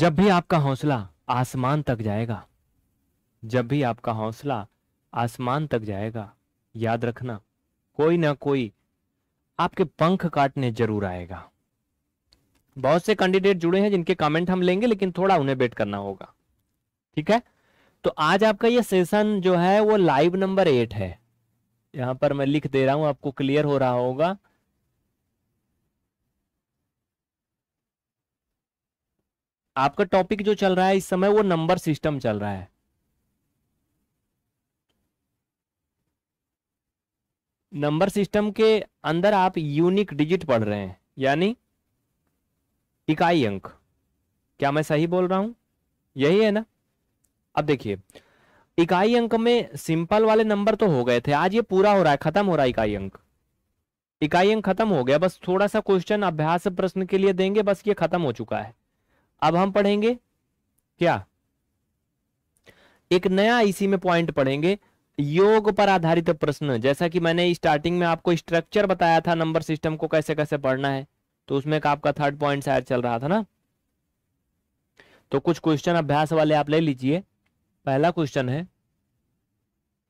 जब भी आपका हौसला आसमान तक जाएगा जब भी आपका हौसला आसमान तक जाएगा याद रखना कोई ना कोई आपके पंख काटने जरूर आएगा बहुत से कैंडिडेट जुड़े हैं जिनके कमेंट हम लेंगे लेकिन थोड़ा उन्हें वेट करना होगा ठीक है तो आज आपका ये सेशन जो है वो लाइव नंबर एट है यहां पर मैं लिख दे रहा हूं आपको क्लियर हो रहा होगा आपका टॉपिक जो चल रहा है इस समय वो नंबर सिस्टम चल रहा है नंबर सिस्टम के अंदर आप यूनिक डिजिट पढ़ रहे हैं यानी इकाई अंक क्या मैं सही बोल रहा हूं यही है ना अब देखिए इकाई अंक में सिंपल वाले नंबर तो हो गए थे आज ये पूरा हो रहा है खत्म हो रहा है इकाई अंक इकाई अंक खत्म हो गया बस थोड़ा सा क्वेश्चन अभ्यास प्रश्न के लिए देंगे बस ये खत्म हो चुका है अब हम पढ़ेंगे क्या एक नया इसी में पॉइंट पढ़ेंगे योग पर आधारित प्रश्न जैसा कि मैंने स्टार्टिंग में आपको स्ट्रक्चर बताया था नंबर सिस्टम को कैसे कैसे पढ़ना है तो उसमें का आपका थर्ड पॉइंट शायद चल रहा था ना तो कुछ क्वेश्चन अभ्यास वाले आप ले लीजिए पहला क्वेश्चन है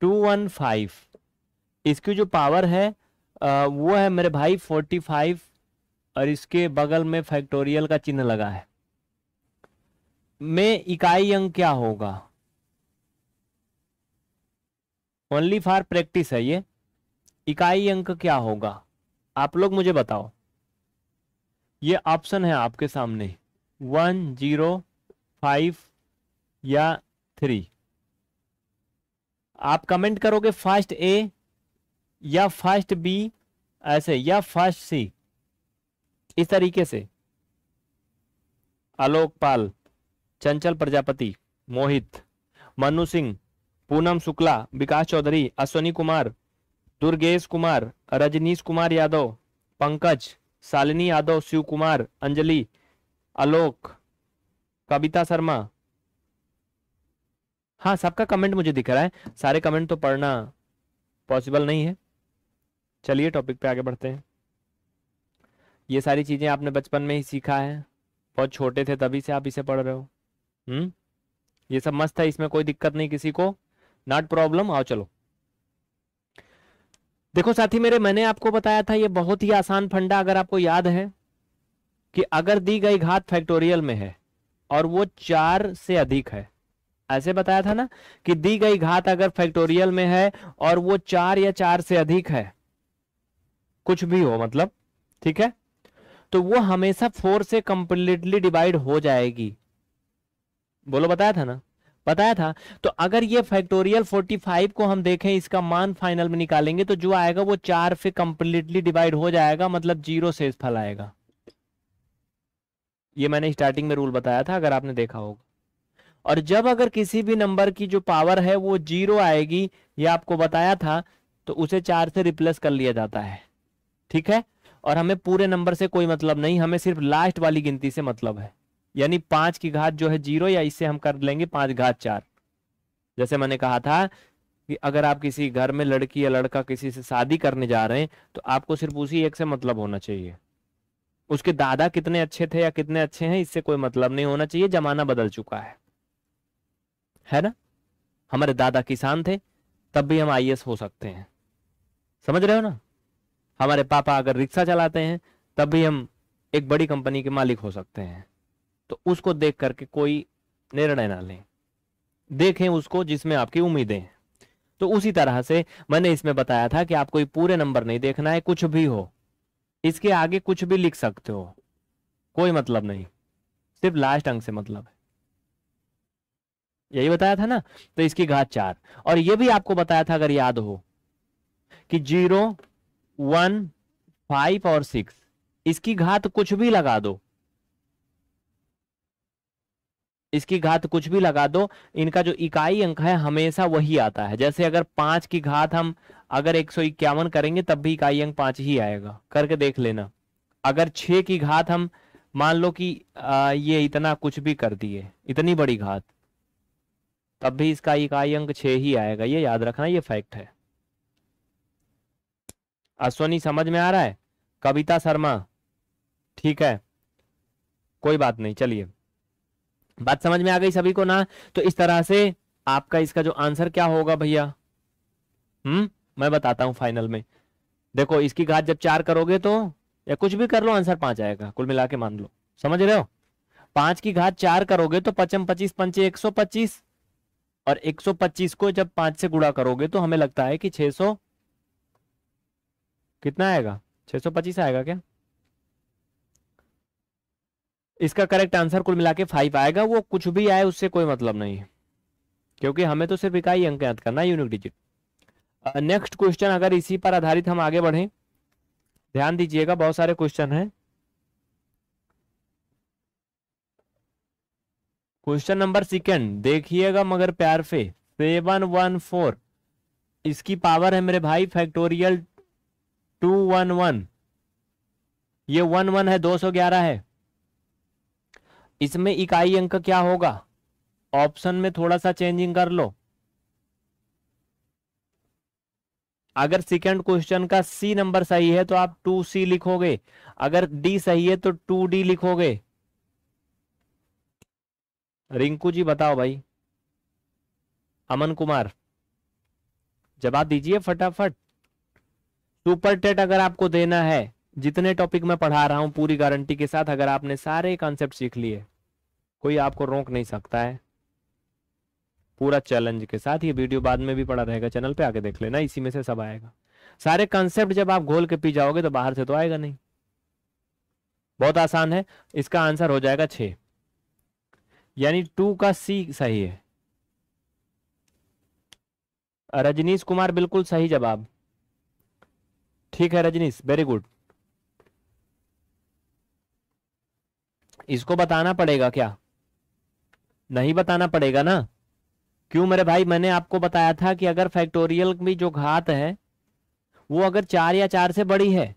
टू वन फाइव इसकी जो पावर है वो है मेरे भाई फोर्टी फाइव और इसके बगल में फैक्टोरियल का चिन्ह लगा है में इकाई अंक क्या होगा ओनली फॉर प्रैक्टिस है ये इकाई अंक क्या होगा आप लोग मुझे बताओ ये ऑप्शन है आपके सामने वन जीरो फाइव या थ्री आप कमेंट करोगे फर्स्ट ए या फर्स्ट बी ऐसे या फर्स्ट सी इस तरीके से आलोक पाल चंचल प्रजापति मोहित मनु सिंह पूनम शुक्ला विकास चौधरी अश्वनी कुमार दुर्गेश कुमार रजनीश कुमार यादव पंकज शालिनी यादव शिव कुमार अंजलि आलोक कविता शर्मा हाँ सबका कमेंट मुझे दिख रहा है सारे कमेंट तो पढ़ना पॉसिबल नहीं है चलिए टॉपिक पे आगे बढ़ते हैं ये सारी चीज़ें आपने बचपन में ही सीखा है बहुत छोटे थे तभी से आप इसे पढ़ रहे हो हम्म ये सब मस्त है इसमें कोई दिक्कत नहीं किसी को नॉट प्रॉब्लम आओ चलो देखो साथी मेरे मैंने आपको बताया था ये बहुत ही आसान फंडा अगर आपको याद है कि अगर दी गई घात फैक्टोरियल में है और वो चार से अधिक है ऐसे बताया था ना कि दी गई घात अगर फैक्टोरियल में है और वो चार या चार से अधिक है कुछ भी हो मतलब ठीक है तो वो हमेशा फोर से कंप्लीटली डिवाइड हो जाएगी बोलो बताया था ना बताया था तो अगर ये फैक्टोरियल 45 को हम देखें इसका मान फाइनल में निकालेंगे तो जो आएगा वो चार से कंप्लीटली डिवाइड हो जाएगा मतलब जीरो से फल आएगा ये मैंने स्टार्टिंग में रूल बताया था अगर आपने देखा होगा और जब अगर किसी भी नंबर की जो पावर है वो जीरो आएगी ये आपको बताया था तो उसे चार से रिप्लेस कर लिया जाता है ठीक है और हमें पूरे नंबर से कोई मतलब नहीं हमें सिर्फ लास्ट वाली गिनती से मतलब है यानी पांच की घात जो है जीरो या इससे हम कर लेंगे पांच घात चार जैसे मैंने कहा था कि अगर आप किसी घर में लड़की या लड़का किसी से शादी करने जा रहे हैं तो आपको सिर्फ उसी एक से मतलब होना चाहिए उसके दादा कितने अच्छे थे या कितने अच्छे हैं इससे कोई मतलब नहीं होना चाहिए जमाना बदल चुका है है ना हमारे दादा किसान थे तब भी हम आई हो सकते हैं समझ रहे हो ना हमारे पापा अगर रिक्शा चलाते हैं तब भी हम एक बड़ी कंपनी के मालिक हो सकते हैं तो उसको देख करके कोई निर्णय ना लें देखें उसको जिसमें आपकी उम्मीदें हैं तो उसी तरह से मैंने इसमें बताया था कि आपको पूरे नंबर नहीं देखना है कुछ भी हो इसके आगे कुछ भी लिख सकते हो कोई मतलब नहीं सिर्फ लास्ट अंक से मतलब है यही बताया था ना तो इसकी घात चार और यह भी आपको बताया था अगर याद हो कि जीरो वन फाइव और सिक्स इसकी घात कुछ भी लगा दो इसकी घात कुछ भी लगा दो इनका जो इकाई अंक है हमेशा वही आता है जैसे अगर पांच की घात हम अगर एक सौ इक्यावन करेंगे तब भी इकाई अंक पांच ही आएगा करके देख लेना अगर छह की घात हम मान लो कि आ, ये इतना कुछ भी कर दिए इतनी बड़ी घात तब भी इसका इकाई अंक छह ही आएगा ये याद रखना ये फैक्ट है अश्वनी समझ में आ रहा है कविता शर्मा ठीक है कोई बात नहीं चलिए बात समझ में आ गई सभी को ना तो इस तरह से आपका इसका जो आंसर क्या होगा भैया हम्म मैं बताता हूं फाइनल में देखो इसकी घात जब चार करोगे तो या कुछ भी कर लो आंसर पांच आएगा कुल मिला के मान लो समझ रहे हो पांच की घात चार करोगे तो पचम पच्चीस पंचे एक सौ पच्चीस और एक सौ पच्चीस को जब पांच से गुड़ा करोगे तो हमें लगता है कि छह सौ कितना आएगा छह सौ पच्चीस आएगा क्या इसका करेक्ट आंसर कुल मिला के फाइव आएगा वो कुछ भी आए उससे कोई मतलब नहीं है क्योंकि हमें तो सिर्फ इकाई अंक याद करना यूनिक डिजिट नेक्स्ट क्वेश्चन अगर इसी पर आधारित हम आगे बढ़ें ध्यान दीजिएगा बहुत सारे क्वेश्चन हैं क्वेश्चन नंबर सेकेंड देखिएगा मगर प्यार से सेवन वन फोर इसकी पावर है मेरे भाई फैक्टोरियल टू वन वन ये वन वन है दो सौ ग्यारह है इसमें इकाई अंक क्या होगा ऑप्शन में थोड़ा सा चेंजिंग कर लो अगर सेकंड क्वेश्चन का सी नंबर सही है तो आप टू सी लिखोगे अगर डी सही है तो टू डी लिखोगे रिंकू जी बताओ भाई अमन कुमार जवाब दीजिए फटाफट सुपर टेट अगर आपको देना है जितने टॉपिक मैं पढ़ा रहा हूं पूरी गारंटी के साथ अगर आपने सारे कॉन्सेप्ट सीख लिए कोई आपको रोक नहीं सकता है पूरा चैलेंज के साथ ये वीडियो बाद में भी पड़ा रहेगा चैनल पे आके देख लेना इसी में से सब आएगा सारे कंसेप्ट जब आप घोल के पी जाओगे तो बाहर से तो आएगा नहीं बहुत आसान है इसका आंसर हो जाएगा छ यानी टू का सी सही है रजनीश कुमार बिल्कुल सही जवाब ठीक है रजनीश वेरी गुड इसको बताना पड़ेगा क्या नहीं बताना पड़ेगा ना क्यों मेरे भाई मैंने आपको बताया था कि अगर फैक्टोरियल में जो घात है वो अगर चार या चार से बड़ी है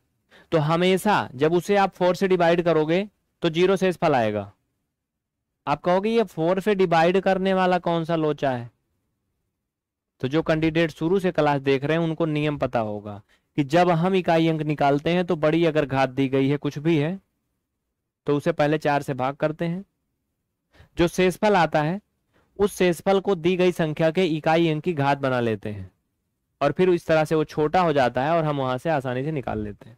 तो हमेशा जब उसे आप फोर से डिवाइड करोगे तो जीरो से फल आएगा आप कहोगे ये फोर से डिवाइड करने वाला कौन सा लोचा है तो जो कैंडिडेट शुरू से क्लास देख रहे हैं उनको नियम पता होगा कि जब हम इकाई अंक निकालते हैं तो बड़ी अगर घात दी गई है कुछ भी है तो उसे पहले चार से भाग करते हैं जो शेषफल आता है उस शेषफल को दी गई संख्या के इकाई अंक की घात बना लेते हैं और फिर इस तरह से वो छोटा हो जाता है और हम वहां से आसानी से निकाल लेते हैं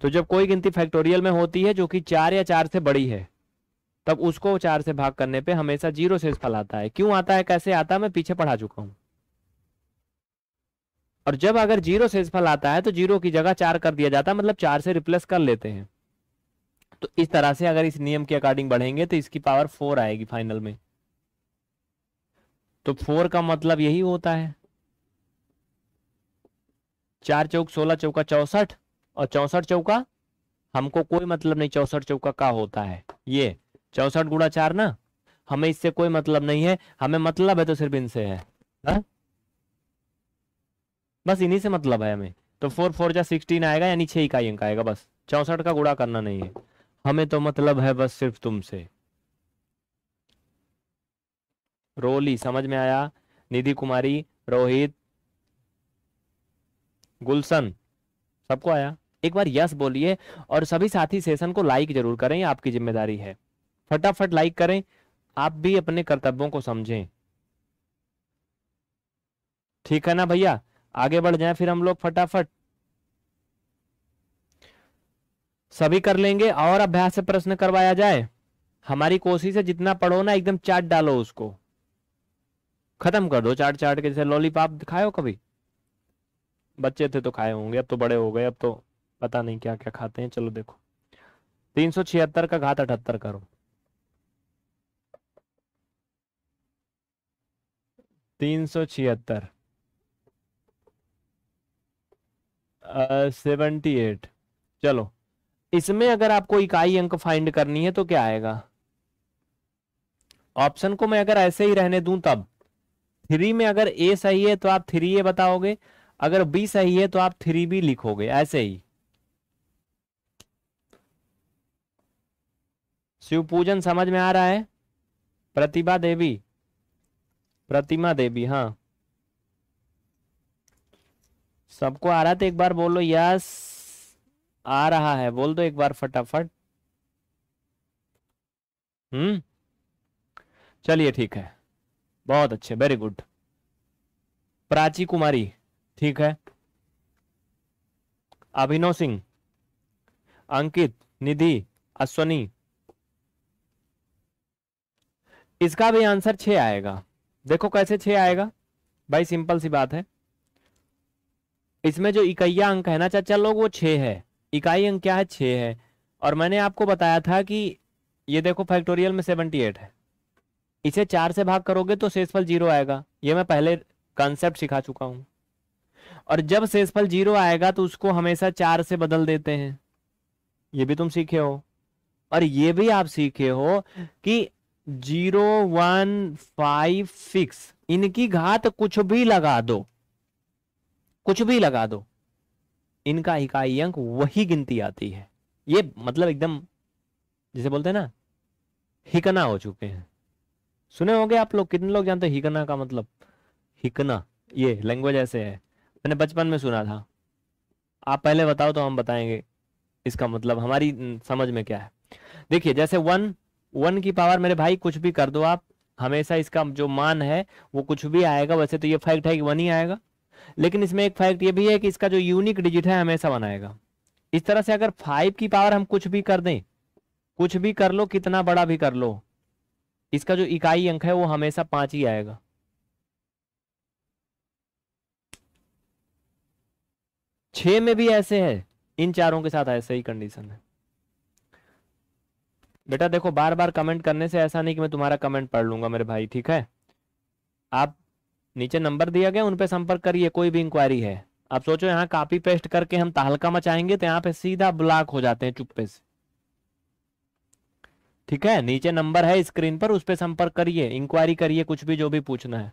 तो जब कोई गिनती फैक्टोरियल में होती है जो कि चार या चार से बड़ी है तब उसको चार से भाग करने पे हमेशा जीरो से फल आता है क्यों आता है कैसे आता है मैं पीछे पढ़ा चुका हूं और जब अगर जीरो से फल आता है तो जीरो की जगह चार कर दिया जाता है मतलब चार से रिप्लेस कर लेते हैं तो इस तरह से अगर इस नियम के अकॉर्डिंग बढ़ेंगे तो इसकी पावर फोर आएगी फाइनल में तो फोर का मतलब यही होता है चार चौक सोलह चौका चौसठ और चौसठ चौका हमको कोई मतलब नहीं चौसठ चौका का होता है ये चौसठ गुड़ा चार ना हमें इससे कोई मतलब नहीं है हमें मतलब है तो सिर्फ इनसे है ना? हाँ? बस इन्हीं से मतलब है हमें तो फोर फोर जा सिक्सटीन आएगा यानी छह इकाई अंक आएगा बस चौसठ का गुड़ा करना नहीं है हमें तो मतलब है बस सिर्फ तुमसे रोली समझ में आया निधि कुमारी रोहित गुलशन सबको आया एक बार यस बोलिए और सभी साथी सेशन को लाइक जरूर करें आपकी जिम्मेदारी है फटाफट लाइक करें आप भी अपने कर्तव्यों को समझें ठीक है ना भैया आगे बढ़ जाएं फिर हम लोग फटाफट सभी कर लेंगे और अभ्यास से प्रश्न करवाया जाए हमारी कोशिश है जितना पढ़ो ना एकदम चाट डालो उसको खत्म कर दो चाट चाट के जैसे लॉलीपॉप खाए हो कभी बच्चे थे तो खाए होंगे अब तो बड़े हो गए अब तो पता नहीं क्या क्या खाते हैं चलो देखो तीन सौ छिहत्तर का घात अठहत्तर करो तीन सौ छिहत्तर सेवेंटी एट चलो इसमें अगर आपको इकाई अंक फाइंड करनी है तो क्या आएगा ऑप्शन को मैं अगर ऐसे ही रहने दूं तब थ्री में अगर ए सही है तो आप थ्री ए बताओगे अगर बी सही है तो आप थ्री बी लिखोगे ऐसे ही शिव पूजन समझ में आ रहा है प्रतिभा देवी प्रतिमा देवी हाँ सबको आ रहा था तो एक बार बोलो यस आ रहा है बोल दो एक बार फटाफट हम्म चलिए ठीक है बहुत अच्छे वेरी गुड प्राची कुमारी ठीक है अभिनव सिंह अंकित निधि अश्वनी इसका भी आंसर छ आएगा देखो कैसे छ आएगा भाई सिंपल सी बात है इसमें जो इकैया अंक है ना चाचा लोग वो छ है इकाई अंक क्या है छः है और मैंने आपको बताया था कि ये देखो फैक्टोरियल में सेवेंटी एट है इसे चार से भाग करोगे तो शेषफल जीरो आएगा ये मैं पहले कॉन्सेप्ट सिखा चुका हूँ और जब शेषफल जीरो आएगा तो उसको हमेशा चार से बदल देते हैं ये भी तुम सीखे हो और ये भी आप सीखे हो कि जीरो वन फाइव सिक्स इनकी घात कुछ भी लगा दो कुछ भी लगा दो इनका इकाई अंक वही गिनती आती है ये मतलब एकदम जिसे बोलते हैं ना हिकना हो चुके हैं सुने होंगे आप लोग कितने लोग जानते हैं हिकना का मतलब हिकना ये लैंग्वेज ऐसे है मैंने बचपन में सुना था आप पहले बताओ तो हम बताएंगे इसका मतलब हमारी समझ में क्या है देखिए जैसे वन वन की पावर मेरे भाई कुछ भी कर दो आप हमेशा इसका जो मान है वो कुछ भी आएगा वैसे तो ये फैक्ट है कि वन ही आएगा लेकिन इसमें एक फैक्ट ये भी है कि इसका जो यूनिक डिजिट है हमेशा बनाएगा इस तरह से अगर फाइव की पावर हम कुछ भी कर दें कुछ भी कर लो कितना बड़ा भी कर लो इसका जो इकाई अंक है वो हमेशा पांच ही आएगा छ में भी ऐसे है इन चारों के साथ ऐसे ही कंडीशन है बेटा देखो बार बार कमेंट करने से ऐसा नहीं कि मैं तुम्हारा कमेंट पढ़ लूंगा मेरे भाई ठीक है आप नीचे नंबर दिया गया उन पर संपर्क करिए कोई भी इंक्वायरी है आप सोचो यहाँ कॉपी पेस्ट करके हम तहलका मचाएंगे तो यहाँ पे सीधा ब्लॉक हो जाते हैं चुप्पे से ठीक है नीचे नंबर है स्क्रीन पर उस पर संपर्क करिए इंक्वायरी करिए कुछ भी जो भी पूछना है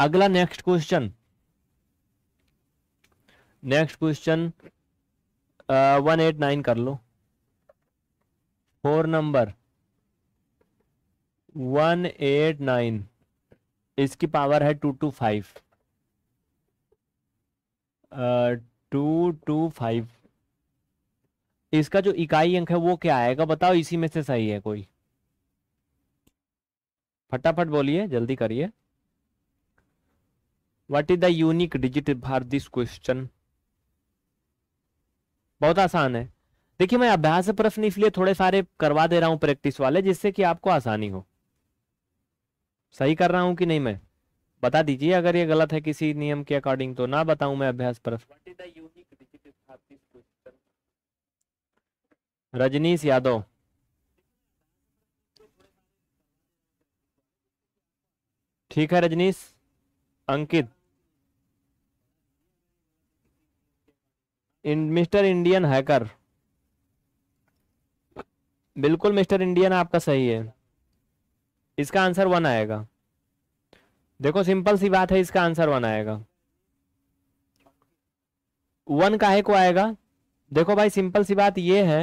अगला next question next question one eight nine कर लो four number one eight nine इसकी पावर है two two five two two five इसका जो इकाई अंक है वो क्या आएगा बताओ इसी में से सही है कोई फटाफट बोलिए जल्दी करिए what is the unique digit for this question बहुत आसान है देखिए मैं अभ्यास प्रश्न इसलिए थोड़े सारे करवा दे रहा हूं प्रैक्टिस वाले जिससे कि आपको आसानी हो सही कर रहा हूँ कि नहीं मैं बता दीजिए अगर ये गलत है किसी नियम के अकॉर्डिंग तो ना बताऊं मैं अभ्यास पर रजनीश यादव ठीक है रजनीश अंकित इन, मिस्टर इंडियन हैकर बिल्कुल मिस्टर इंडियन आपका सही है इसका आंसर वन आएगा देखो सिंपल सी बात है इसका आंसर वन आएगा वन काहे को आएगा देखो भाई सिंपल सी बात ये है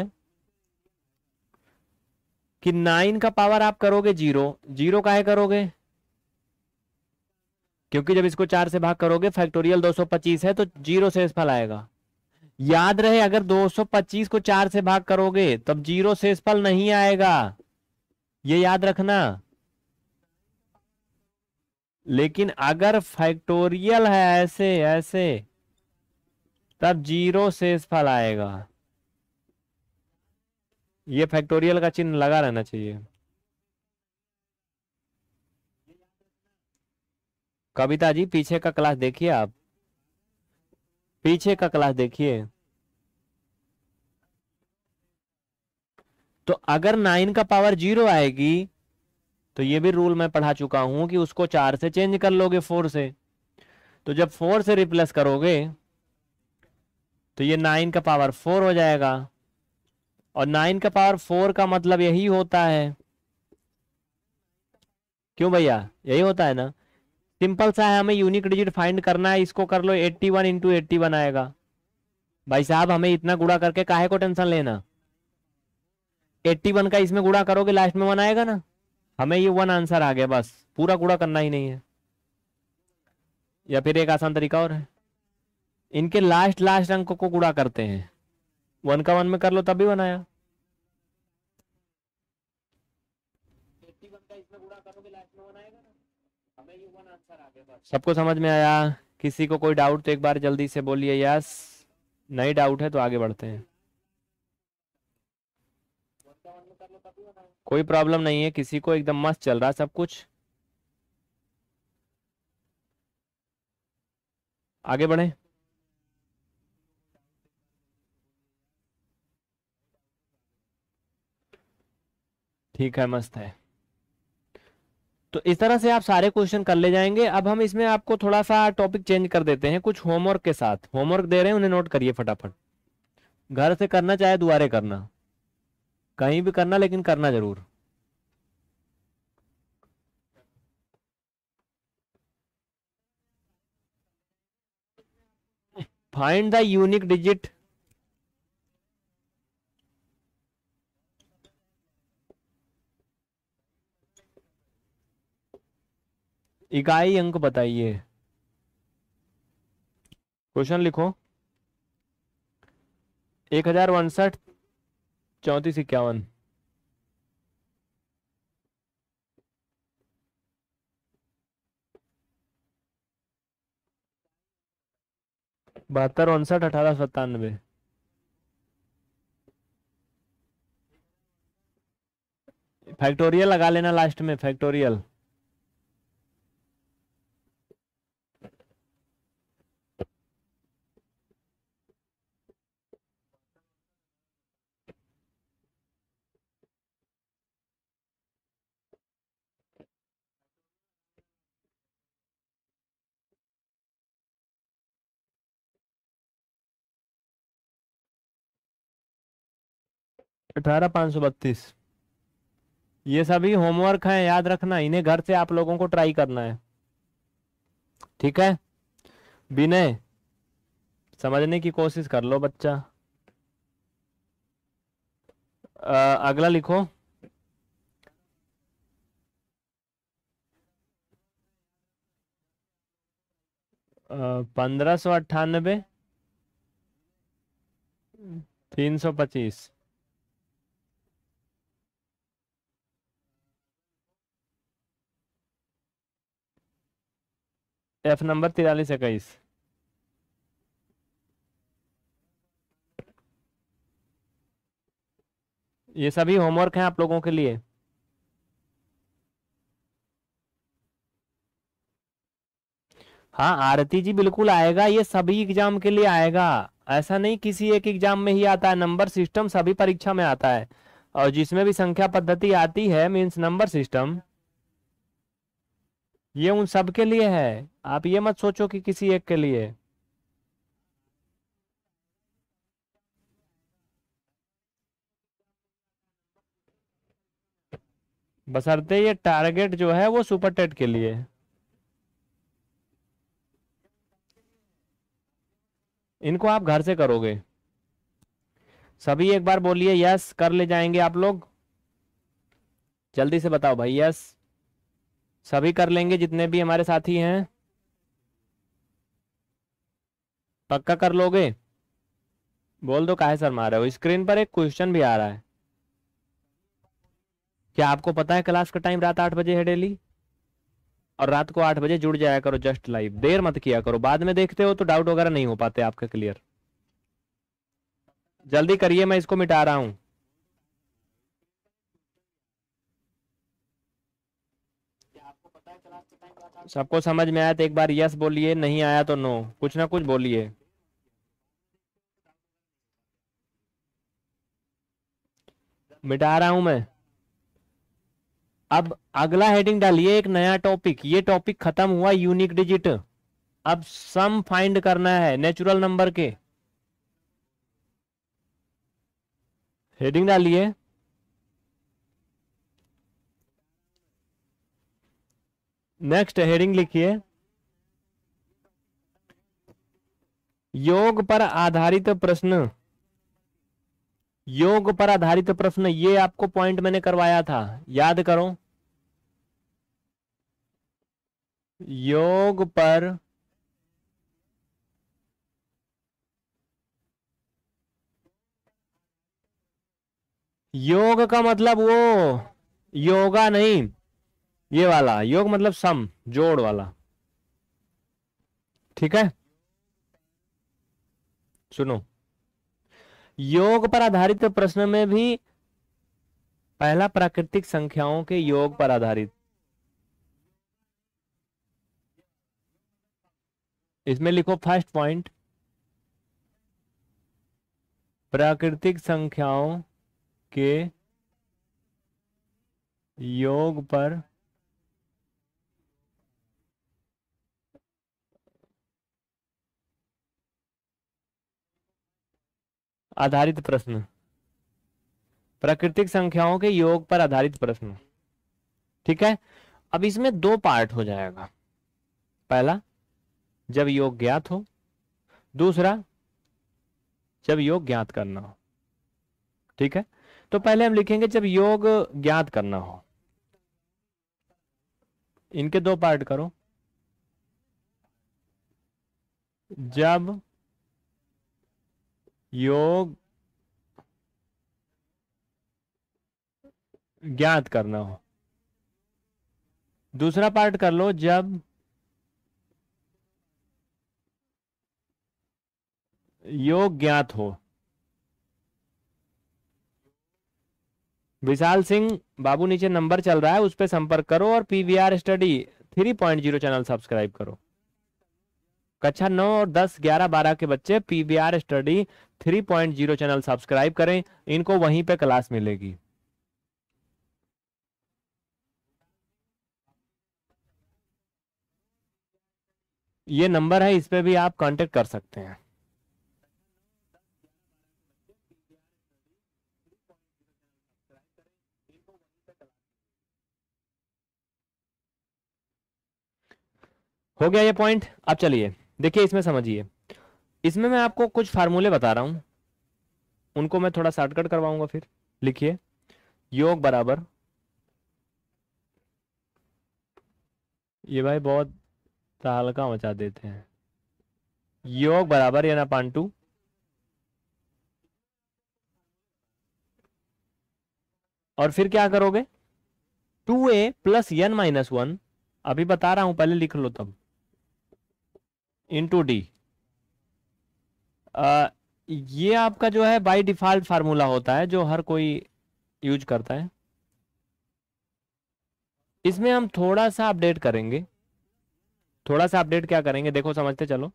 कि नाइन का पावर आप करोगे जीरो जीरो काहे करोगे क्योंकि जब इसको चार से भाग करोगे फैक्टोरियल 225 है तो जीरो फल आएगा याद रहे अगर 225 को चार से भाग करोगे तब जीरो फल नहीं आएगा ये याद रखना लेकिन अगर फैक्टोरियल है ऐसे ऐसे तब जीरो फल आएगा ये फैक्टोरियल का चिन्ह लगा रहना चाहिए कविता जी पीछे का क्लास देखिए आप पीछे का क्लास देखिए तो अगर नाइन का पावर जीरो आएगी तो ये भी रूल मैं पढ़ा चुका हूं कि उसको चार से चेंज कर लोगे फोर से तो जब फोर से रिप्लेस करोगे तो ये नाइन का पावर फोर हो जाएगा और नाइन का पावर फोर का मतलब यही होता है क्यों भैया यही होता है ना सिंपल सा है हमें यूनिक डिजिट फाइंड करना है इसको कर लो eighty one into eighty one आएगा भाई साहब हमें इतना गुड़ा करके काहे को टेंशन लेना एट्टी वन का इसमें गुड़ा करोगे लास्ट में वन आएगा ना हमें ये वन आंसर आ गया बस पूरा कूड़ा करना ही नहीं है या फिर एक आसान तरीका और है इनके लास्ट लास्ट अंक को कूड़ा करते हैं वन का वन में कर लो तभी बनाया सबको समझ में आया किसी को कोई डाउट तो एक बार जल्दी से बोलिए यस नहीं डाउट है तो आगे बढ़ते हैं कोई प्रॉब्लम नहीं है किसी को एकदम मस्त चल रहा है सब कुछ आगे बढ़े ठीक है मस्त है तो इस तरह से आप सारे क्वेश्चन कर ले जाएंगे अब हम इसमें आपको थोड़ा सा टॉपिक चेंज कर देते हैं कुछ होमवर्क के साथ होमवर्क दे रहे हैं उन्हें नोट करिए फटाफट घर से करना चाहे दुआरे करना कहीं भी करना लेकिन करना जरूर फाइंड द यूनिक डिजिट इकाई अंक बताइए क्वेश्चन लिखो एक हजार उनसठ चौंतीस इक्यावन बहत्तर उनसठ अठारह सत्तानवे फैक्टोरियल लगा लेना लास्ट में फैक्टोरियल अठारह पाँच सौ बत्तीस ये सभी होमवर्क हैं याद रखना इन्हें घर से आप लोगों को ट्राई करना है ठीक है विनय समझने की कोशिश कर लो बच्चा आ, अगला लिखो पंद्रह सौ अट्ठानबे तीन सौ पच्चीस एफ नंबर तिरालीस इक्कीस ये सभी होमवर्क हैं आप लोगों के लिए हाँ आरती जी बिल्कुल आएगा ये सभी एग्जाम के लिए आएगा ऐसा नहीं किसी एक एग्जाम में ही आता है नंबर सिस्टम सभी परीक्षा में आता है और जिसमें भी संख्या पद्धति आती है मीन्स नंबर सिस्टम ये उन सब के लिए है आप ये मत सोचो कि किसी एक के लिए बसरते ये टारगेट जो है वो सुपर टेट के लिए इनको आप घर से करोगे सभी एक बार बोलिए यस कर ले जाएंगे आप लोग जल्दी से बताओ भाई यस सभी कर लेंगे जितने भी हमारे साथी हैं पक्का कर लोगे बोल दो काहे सर मारे हो स्क्रीन पर एक क्वेश्चन भी आ रहा है क्या आपको पता है क्लास का टाइम रात आठ बजे है डेली और रात को आठ बजे जुड़ जाया करो जस्ट लाइव देर मत किया करो बाद में देखते हो तो डाउट वगैरह नहीं हो पाते आपके क्लियर जल्दी करिए मैं इसको मिटा रहा हूं सबको समझ में आया तो एक बार यस बोलिए नहीं आया तो नो कुछ ना कुछ बोलिए मिटा रहा हूं मैं अब अगला हेडिंग डालिए एक नया टॉपिक ये टॉपिक खत्म हुआ यूनिक डिजिट अब सम फाइंड करना है नेचुरल नंबर के हेडिंग डालिए नेक्स्ट हेडिंग लिखिए योग पर आधारित प्रश्न योग पर आधारित प्रश्न ये आपको पॉइंट मैंने करवाया था याद करो योग पर योग का मतलब वो योगा नहीं ये वाला योग मतलब सम जोड़ वाला ठीक है सुनो योग पर आधारित प्रश्न में भी पहला प्राकृतिक संख्याओं के योग पर आधारित इसमें लिखो फर्स्ट पॉइंट प्राकृतिक संख्याओं के योग पर आधारित प्रश्न प्राकृतिक संख्याओं के योग पर आधारित प्रश्न ठीक है अब इसमें दो पार्ट हो जाएगा पहला जब योग ज्ञात हो दूसरा जब योग ज्ञात करना हो ठीक है तो पहले हम लिखेंगे जब योग ज्ञात करना हो इनके दो पार्ट करो जब योग ज्ञात करना हो दूसरा पार्ट कर लो जब योग ज्ञात हो विशाल सिंह बाबू नीचे नंबर चल रहा है उस पर संपर्क करो और पीवीआर स्टडी 3.0 चैनल सब्सक्राइब करो कक्षा नौ और दस ग्यारह बारह के बच्चे पीबीआर स्टडी 3.0 चैनल सब्सक्राइब करें इनको वहीं पे क्लास मिलेगी ये नंबर है इस पे भी आप कांटेक्ट कर सकते हैं हो गया ये पॉइंट अब चलिए देखिए इसमें समझिए इसमें मैं आपको कुछ फार्मूले बता रहा हूं उनको मैं थोड़ा शॉर्टकट करवाऊंगा फिर लिखिए योग बराबर ये भाई बहुत तहलका मचा देते हैं योग बराबर या ना पांटू और फिर क्या करोगे two A plus N minus one अभी बता रहा हूं पहले लिख लो तब इंटू डी ये आपका जो है बाय डिफॉल्ट फार्मूला होता है जो हर कोई यूज करता है इसमें हम थोड़ा सा अपडेट करेंगे थोड़ा सा अपडेट क्या करेंगे देखो समझते चलो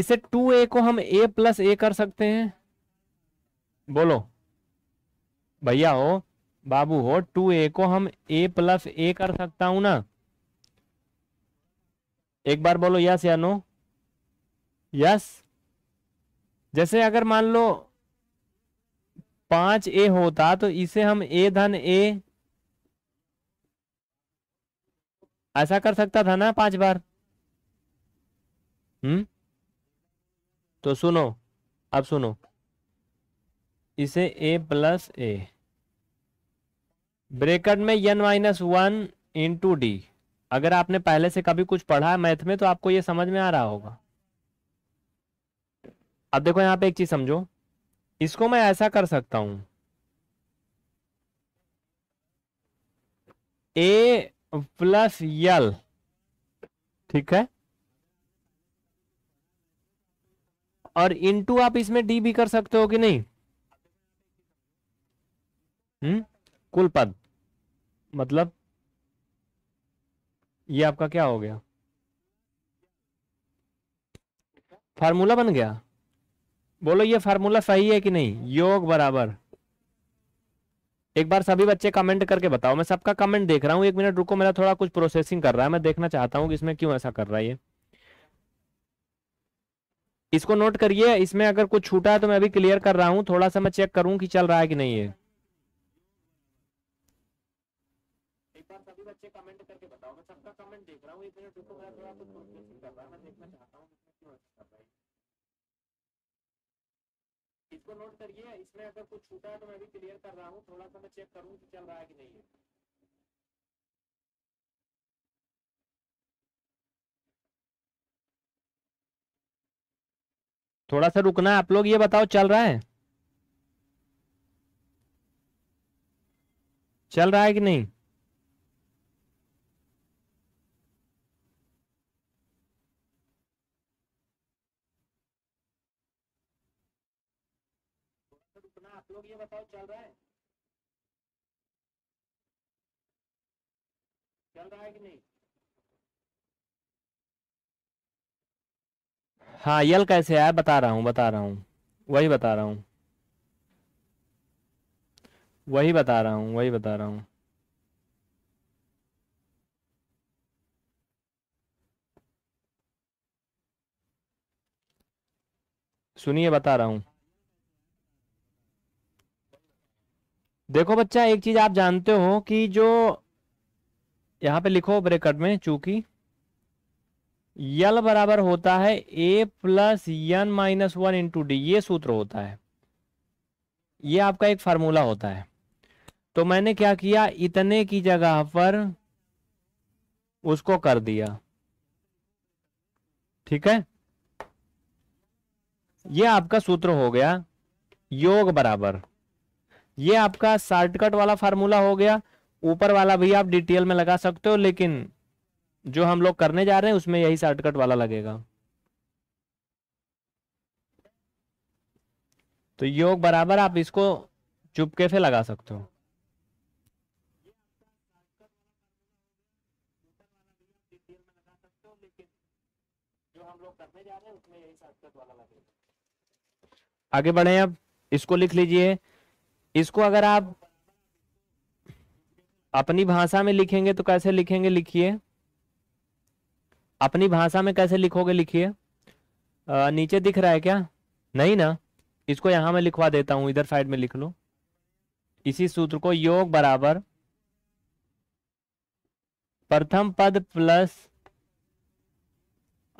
इसे टू ए को हम ए प्लस ए कर सकते हैं बोलो भैया हो बाबू हो टू ए को हम ए प्लस ए कर सकता हूं ना एक बार बोलो यस या नो यस जैसे अगर मान लो पांच ए होता तो इसे हम ए धन ए ऐसा कर सकता था ना पांच बार हम्म तो सुनो अब सुनो इसे ए प्लस ए ब्रेकेट में N minus one into D अगर आपने पहले से कभी कुछ पढ़ा है मैथ में तो आपको ये समझ में आ रहा होगा अब देखो यहां पे एक चीज समझो इसको मैं ऐसा कर सकता हूं ए प्लस यल ठीक है और इनटू आप इसमें डी भी कर सकते हो कि नहीं हम्म कुल पद मतलब ये आपका क्या हो गया फार्मूला बन गया बोलो ये फार्मूला सही है कि नहीं योग बराबर एक बार सभी बच्चे कमेंट करके बताओ मैं सबका कमेंट देख रहा हूं एक मिनट रुको मेरा थोड़ा कुछ प्रोसेसिंग कर रहा है मैं देखना चाहता हूं कि इसमें क्यों ऐसा कर रहा है ये इसको नोट करिए इसमें अगर कुछ छूटा है तो मैं अभी क्लियर कर रहा हूं थोड़ा सा मैं चेक करूँ कि चल रहा है कि नहीं है बच्चे कमेंट करके बताओ मैं सबका कमेंट देख रहा हूँ एक मिनट रुको मैं थोड़ा कुछ प्रोग्रेसिंग कर रहा है तो मैं देखना चाहता हूँ क्यों कर रहा अच्छा है इसको नोट करिए इसमें अगर कुछ छूटा है तो मैं भी क्लियर कर रहा हूँ थोड़ा सा मैं चेक करूँ कि चल रहा है कि नहीं है थोड़ा सा रुकना है आप लोग ये बताओ चल रहा है चल रहा है कि नहीं चल रहा है चल रहा है कि नहीं हाँ यल कैसे आया बता रहा हूँ बता रहा हूँ वही बता रहा हूँ वही बता रहा हूँ वही बता रहा हूँ सुनिए बता रहा हूँ देखो बच्चा एक चीज आप जानते हो कि जो यहां पे लिखो ब्रेकट में चूंकि यल बराबर होता है A plus N minus one into D ये सूत्र होता है ये आपका एक फार्मूला होता है तो मैंने क्या किया इतने की जगह पर उसको कर दिया ठीक है ये आपका सूत्र हो गया योग बराबर ये आपका शॉर्टकट वाला फार्मूला हो गया ऊपर वाला भी आप डिटेल में लगा सकते हो लेकिन जो हम लोग करने जा रहे हैं उसमें यही शॉर्टकट वाला लगेगा तो योग बराबर आप इसको चुपके से लगा सकते हो आगे बढ़े अब इसको लिख लीजिए इसको अगर आप अपनी भाषा में लिखेंगे तो कैसे लिखेंगे लिखिए अपनी भाषा में कैसे लिखोगे लिखिए नीचे दिख रहा है क्या नहीं ना इसको यहां मैं लिखवा देता हूं इधर साइड में लिख लो इसी सूत्र को योग बराबर प्रथम पद प्लस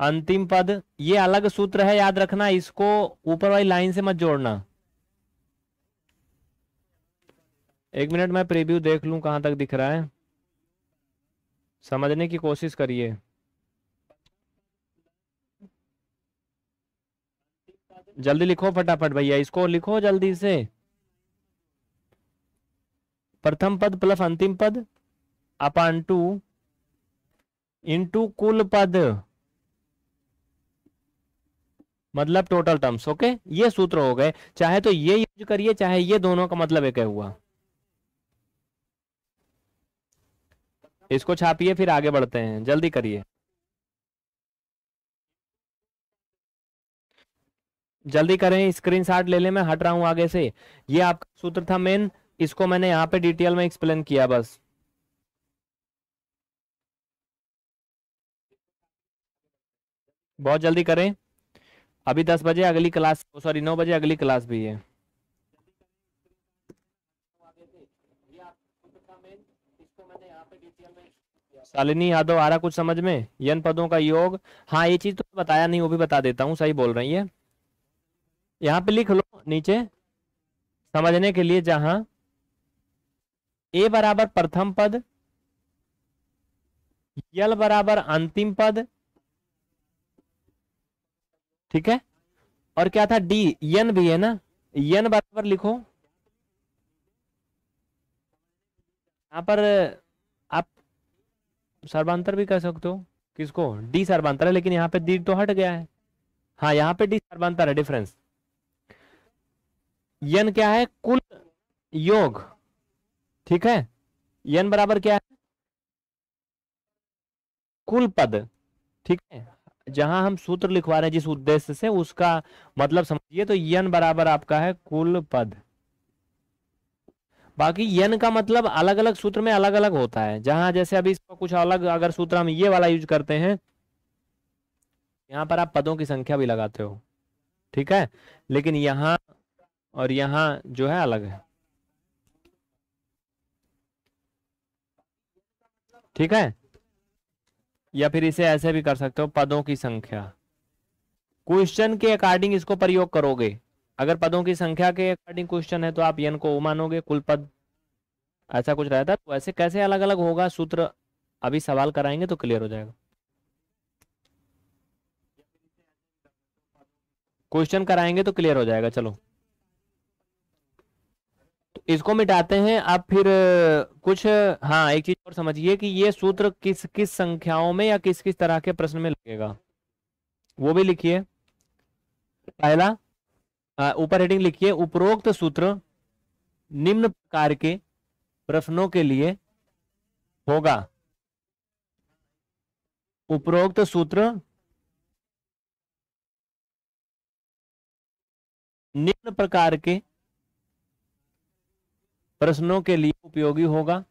अंतिम पद ये अलग सूत्र है याद रखना इसको ऊपर वाली लाइन से मत जोड़ना एक मिनट मैं प्रीव्यू देख लूँ कहाँ तक दिख रहा है समझने की कोशिश करिए जल्दी लिखो फटाफट भैया इसको लिखो जल्दी से प्रथम पद प्लस अंतिम पद अपान टू इंटू कुल पद मतलब टोटल टर्म्स ओके ये सूत्र हो गए चाहे तो ये यूज करिए चाहे ये दोनों का मतलब एक हुआ इसको छापिए फिर आगे बढ़ते हैं जल्दी करिए जल्दी करें स्क्रीन शॉट ले लें मैं हट रहा हूं आगे से ये आपका सूत्र था मेन इसको मैंने यहां पे डिटेल में एक्सप्लेन किया बस बहुत जल्दी करें अभी दस बजे अगली क्लास सॉरी नौ बजे अगली क्लास भी है शालिनी यादव आ रहा कुछ समझ में यन पदों का योग हाँ ये चीज तो बताया नहीं वो भी बता देता हूँ सही बोल रही है यहाँ पे लिख लो नीचे समझने के लिए जहां ए बराबर प्रथम पद यल बराबर अंतिम पद ठीक है और क्या था डी यन भी है ना यन बराबर लिखो यहां पर आप सर्वांतर भी कर सकते हो किसको डी सर्वांतर है लेकिन यहाँ पे डी तो हट गया है हाँ यहाँ पे डी सर्वांतर है डिफरेंस यन क्या है कुल योग ठीक है यन बराबर क्या है कुल पद ठीक है जहां हम सूत्र लिखवा रहे हैं जिस उद्देश्य से उसका मतलब समझिए तो यन बराबर आपका है कुल पद बाकी यन का मतलब अलग अलग सूत्र में अलग अलग होता है जहां जैसे अभी इसका कुछ अलग अगर सूत्र हम ये वाला यूज करते हैं यहां पर आप पदों की संख्या भी लगाते हो ठीक है लेकिन यहां और यहां जो है अलग है ठीक है या फिर इसे ऐसे भी कर सकते हो पदों की संख्या क्वेश्चन के अकॉर्डिंग इसको प्रयोग करोगे अगर पदों की संख्या के अकॉर्डिंग क्वेश्चन है तो आप यन को ओ मानोगे कुल पद ऐसा कुछ रहता है तो ऐसे कैसे अलग अलग होगा सूत्र अभी सवाल कराएंगे तो क्लियर हो जाएगा क्वेश्चन कराएंगे तो क्लियर हो जाएगा चलो तो इसको मिटाते हैं अब फिर कुछ हाँ एक चीज और समझिए कि ये सूत्र किस किस संख्याओं में या किस किस तरह के प्रश्न में लगेगा वो भी लिखिए पहला ऊपर हेडिंग लिखिए उपरोक्त सूत्र निम्न प्रकार के प्रश्नों के लिए होगा उपरोक्त सूत्र निम्न प्रकार के प्रश्नों के लिए उपयोगी होगा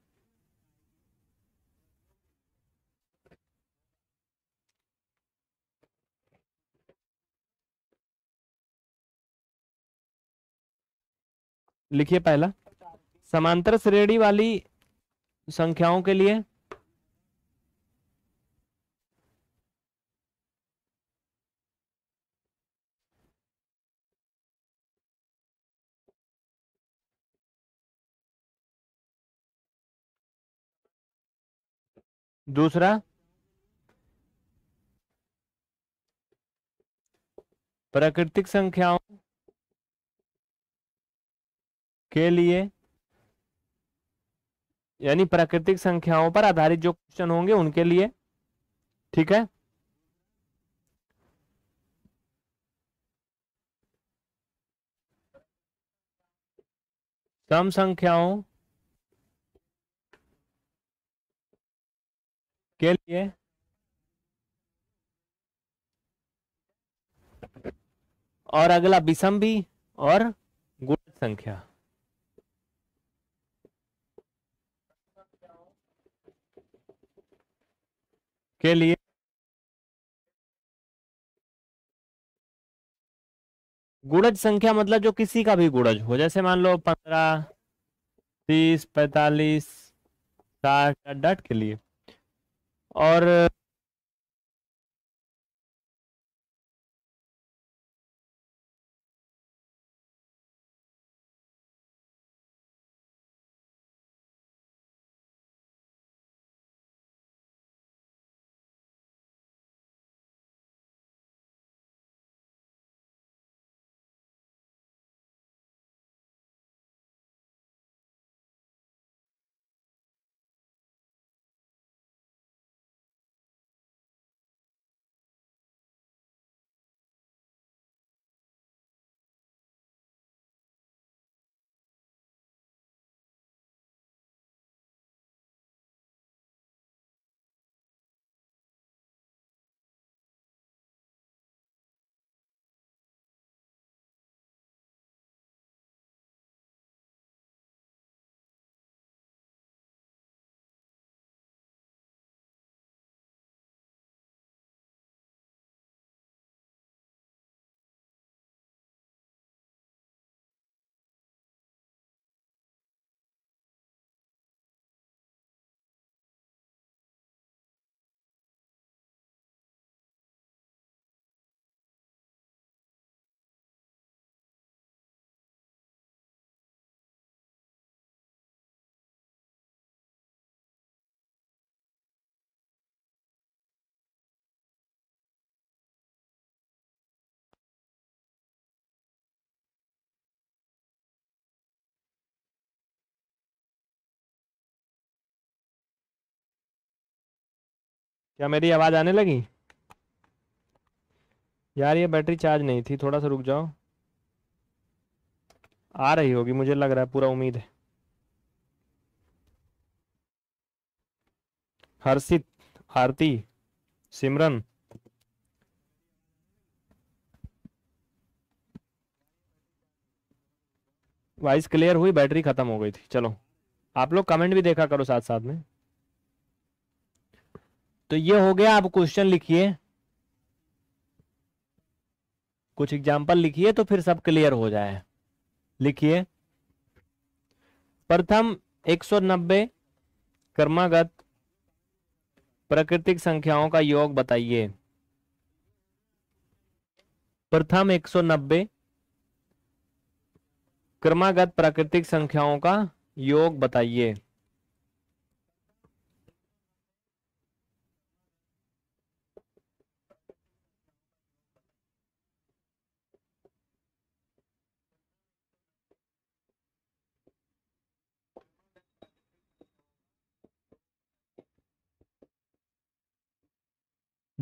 लिखिए पहला समांतर श्रेणी वाली संख्याओं के लिए दूसरा प्राकृतिक संख्याओं के लिए यानी प्राकृतिक संख्याओं पर आधारित जो क्वेश्चन होंगे उनके लिए ठीक है सम संख्याओं के लिए और अगला विषम भी और गुण संख्या के लिए गुणज संख्या मतलब जो किसी का भी गुणज हो जैसे मान लो पंद्रह तीस पैतालीस साठ डट के लिए और क्या मेरी आवाज़ आने लगी यार ये बैटरी चार्ज नहीं थी थोड़ा सा रुक जाओ आ रही होगी मुझे लग रहा है पूरा उम्मीद है हर्षित आरती सिमरन वॉइस क्लियर हुई बैटरी ख़त्म हो गई थी चलो आप लोग कमेंट भी देखा करो साथ साथ में तो ये हो गया आप क्वेश्चन लिखिए कुछ एग्जाम्पल लिखिए तो फिर सब क्लियर हो जाए लिखिए प्रथम 190 कर्मागत प्राकृतिक संख्याओं का योग बताइए प्रथम 190 क्रमागत प्राकृतिक संख्याओं का योग बताइए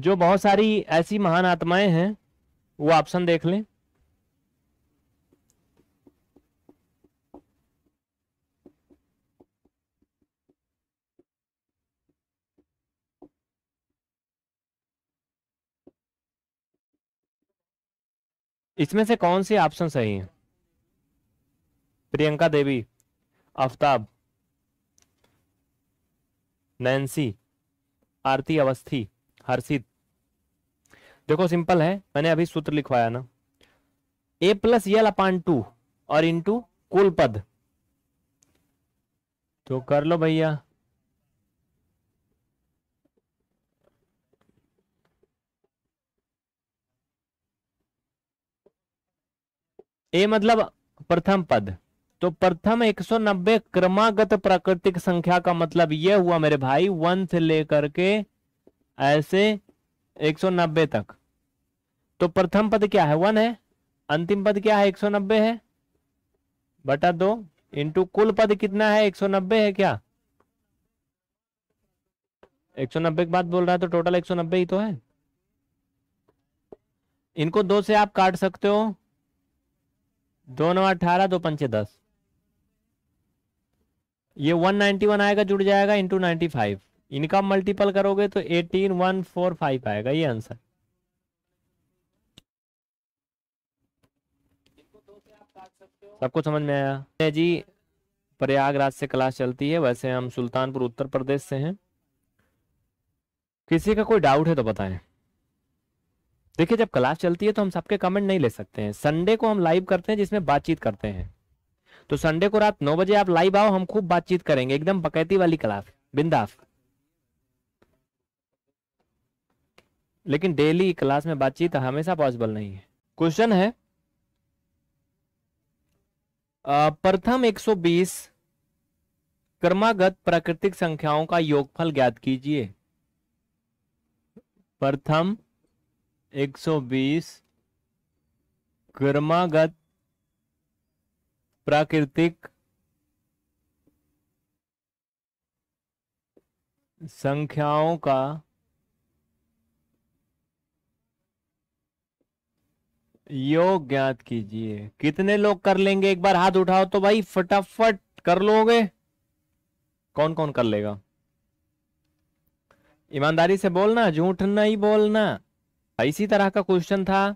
जो बहुत सारी ऐसी महान आत्माएं हैं वो ऑप्शन देख लें इसमें से कौन से ऑप्शन सही है प्रियंका देवी आफ्ताब नैन्सी आरती अवस्थी हर्षित देखो सिंपल है मैंने अभी सूत्र लिखवाया ना A plus L upon two और इंटू कुल पद तो कर लो भैया ए मतलब प्रथम पद तो प्रथम 190 क्रमागत प्राकृतिक संख्या का मतलब यह हुआ मेरे भाई वन से लेकर के ऐसे 190 तक तो प्रथम पद क्या है वन है अंतिम पद क्या है एक सौ नब्बे है बटा दो इंटू कुल पद कितना है एक सौ नब्बे है क्या एक सौ नब्बे की बात बोल रहा है तो टोटल एक सौ नब्बे ही तो है इनको दो से आप काट सकते हो दो नौ अठारह दो पंचे दस ये वन नाइनटी वन आएगा जुड़ जाएगा इंटू नाइनटी फाइव इनका मल्टीपल करोगे तो एटीन वन फोर फाइव आएगा ये आंसर सबको समझ में आया जी प्रयागराज से क्लास चलती है वैसे हम सुल्तानपुर उत्तर प्रदेश से हैं किसी का कोई डाउट है तो बताएं देखिए जब क्लास चलती है तो हम सबके कमेंट नहीं ले सकते हैं संडे को हम लाइव करते हैं जिसमें बातचीत करते हैं तो संडे को रात नौ बजे आप लाइव आओ हम खूब बातचीत करेंगे एकदम बकैती वाली क्लास बिंदास लेकिन डेली क्लास में बातचीत हमेशा पॉसिबल नहीं है क्वेश्चन है प्रथम 120 क्रमागत प्राकृतिक संख्याओं का योगफल ज्ञात कीजिए प्रथम 120 क्रमागत प्राकृतिक संख्याओं का योग ज्ञात कीजिए कितने लोग कर लेंगे एक बार हाथ उठाओ तो भाई फटाफट कर लोगे कौन कौन कर लेगा ईमानदारी से बोलना झूठ नहीं बोलना इसी तरह का क्वेश्चन था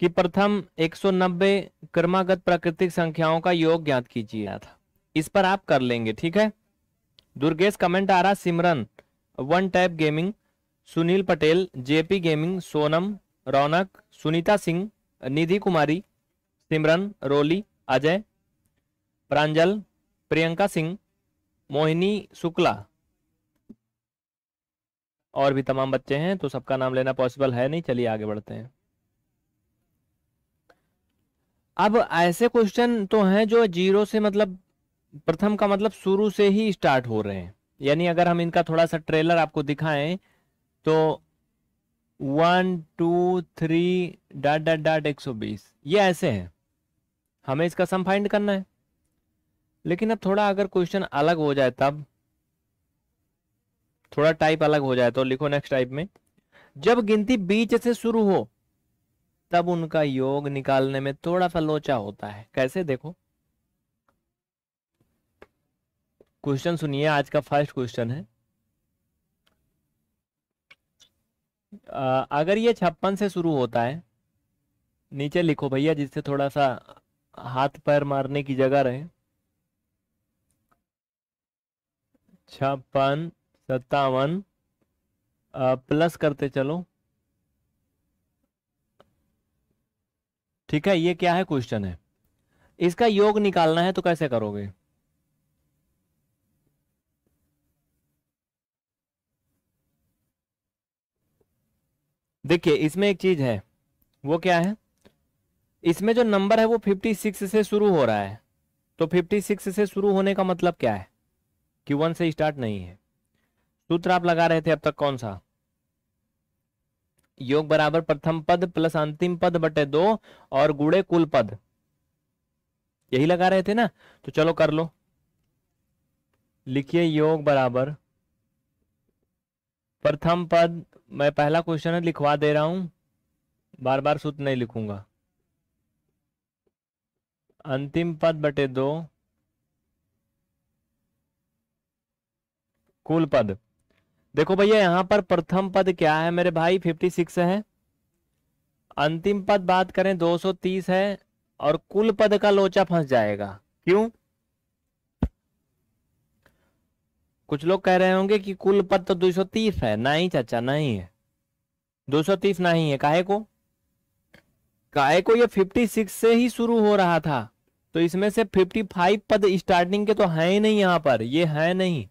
कि प्रथम 190 क्रमागत प्राकृतिक संख्याओं का योग ज्ञात कीजिए था इस पर आप कर लेंगे ठीक है दुर्गेश कमेंट आ रहा Simran one tap gaming Sunil Patel JP gaming Sonam Raunak Sunita Singh Nidhi Kumari Simran Roli Ajay Pranjal Priyanka Singh Mohini Shukla और भी तमाम बच्चे हैं तो सबका नाम लेना पॉसिबल है नहीं चलिए आगे बढ़ते हैं अब ऐसे क्वेश्चन तो हैं जो जीरो से मतलब प्रथम का मतलब शुरू से ही स्टार्ट हो रहे हैं यानी अगर हम इनका थोड़ा सा ट्रेलर आपको दिखाएं तो one two three dot dot dot एक सौ बीस ये ऐसे है हमें इसका सम फाइंड करना है लेकिन अब थोड़ा अगर क्वेश्चन अलग हो जाए तब थोड़ा टाइप अलग हो जाए तो लिखो नेक्स्ट टाइप में जब गिनती बीच से शुरू हो तब उनका योग निकालने में थोड़ा सा लोचा होता है कैसे देखो क्वेश्चन सुनिए आज का फर्स्ट क्वेश्चन है अगर ये छप्पन से शुरू होता है नीचे लिखो भैया जिससे थोड़ा सा हाथ पैर मारने की जगह रहे छप्पन सत्तावन प्लस करते चलो ठीक है ये क्या है क्वेश्चन है इसका योग निकालना है तो कैसे करोगे देखिए इसमें एक चीज है वो क्या है इसमें जो नंबर है वो 56 से शुरू हो रहा है तो 56 से शुरू होने का मतलब क्या है कि वन से स्टार्ट नहीं है सूत्र आप लगा रहे थे अब तक कौन सा योग बराबर प्रथम पद प्लस अंतिम पद बटे दो और गुड़े कुल पद यही लगा रहे थे ना तो चलो कर लो लिखिए योग बराबर प्रथम पद मैं पहला क्वेश्चन लिखवा दे रहा हूं बार बार सूत्र नहीं लिखूंगा अंतिम पद बटे दो कुल पद देखो भैया यहां पर प्रथम पद क्या है मेरे भाई फिफ्टी सिक्स है अंतिम पद बात करें दो सौ तीस है और कुल पद का लोचा फंस जाएगा क्यों कुछ लोग कह रहे होंगे कि कुल पद तो 230 है नहीं चाचा नहीं है 230 नहीं है काहे को काहे को ये 56 से ही शुरू हो रहा था तो इसमें से 55 पद स्टार्टिंग के तो है ही नहीं यहां पर ये है नहीं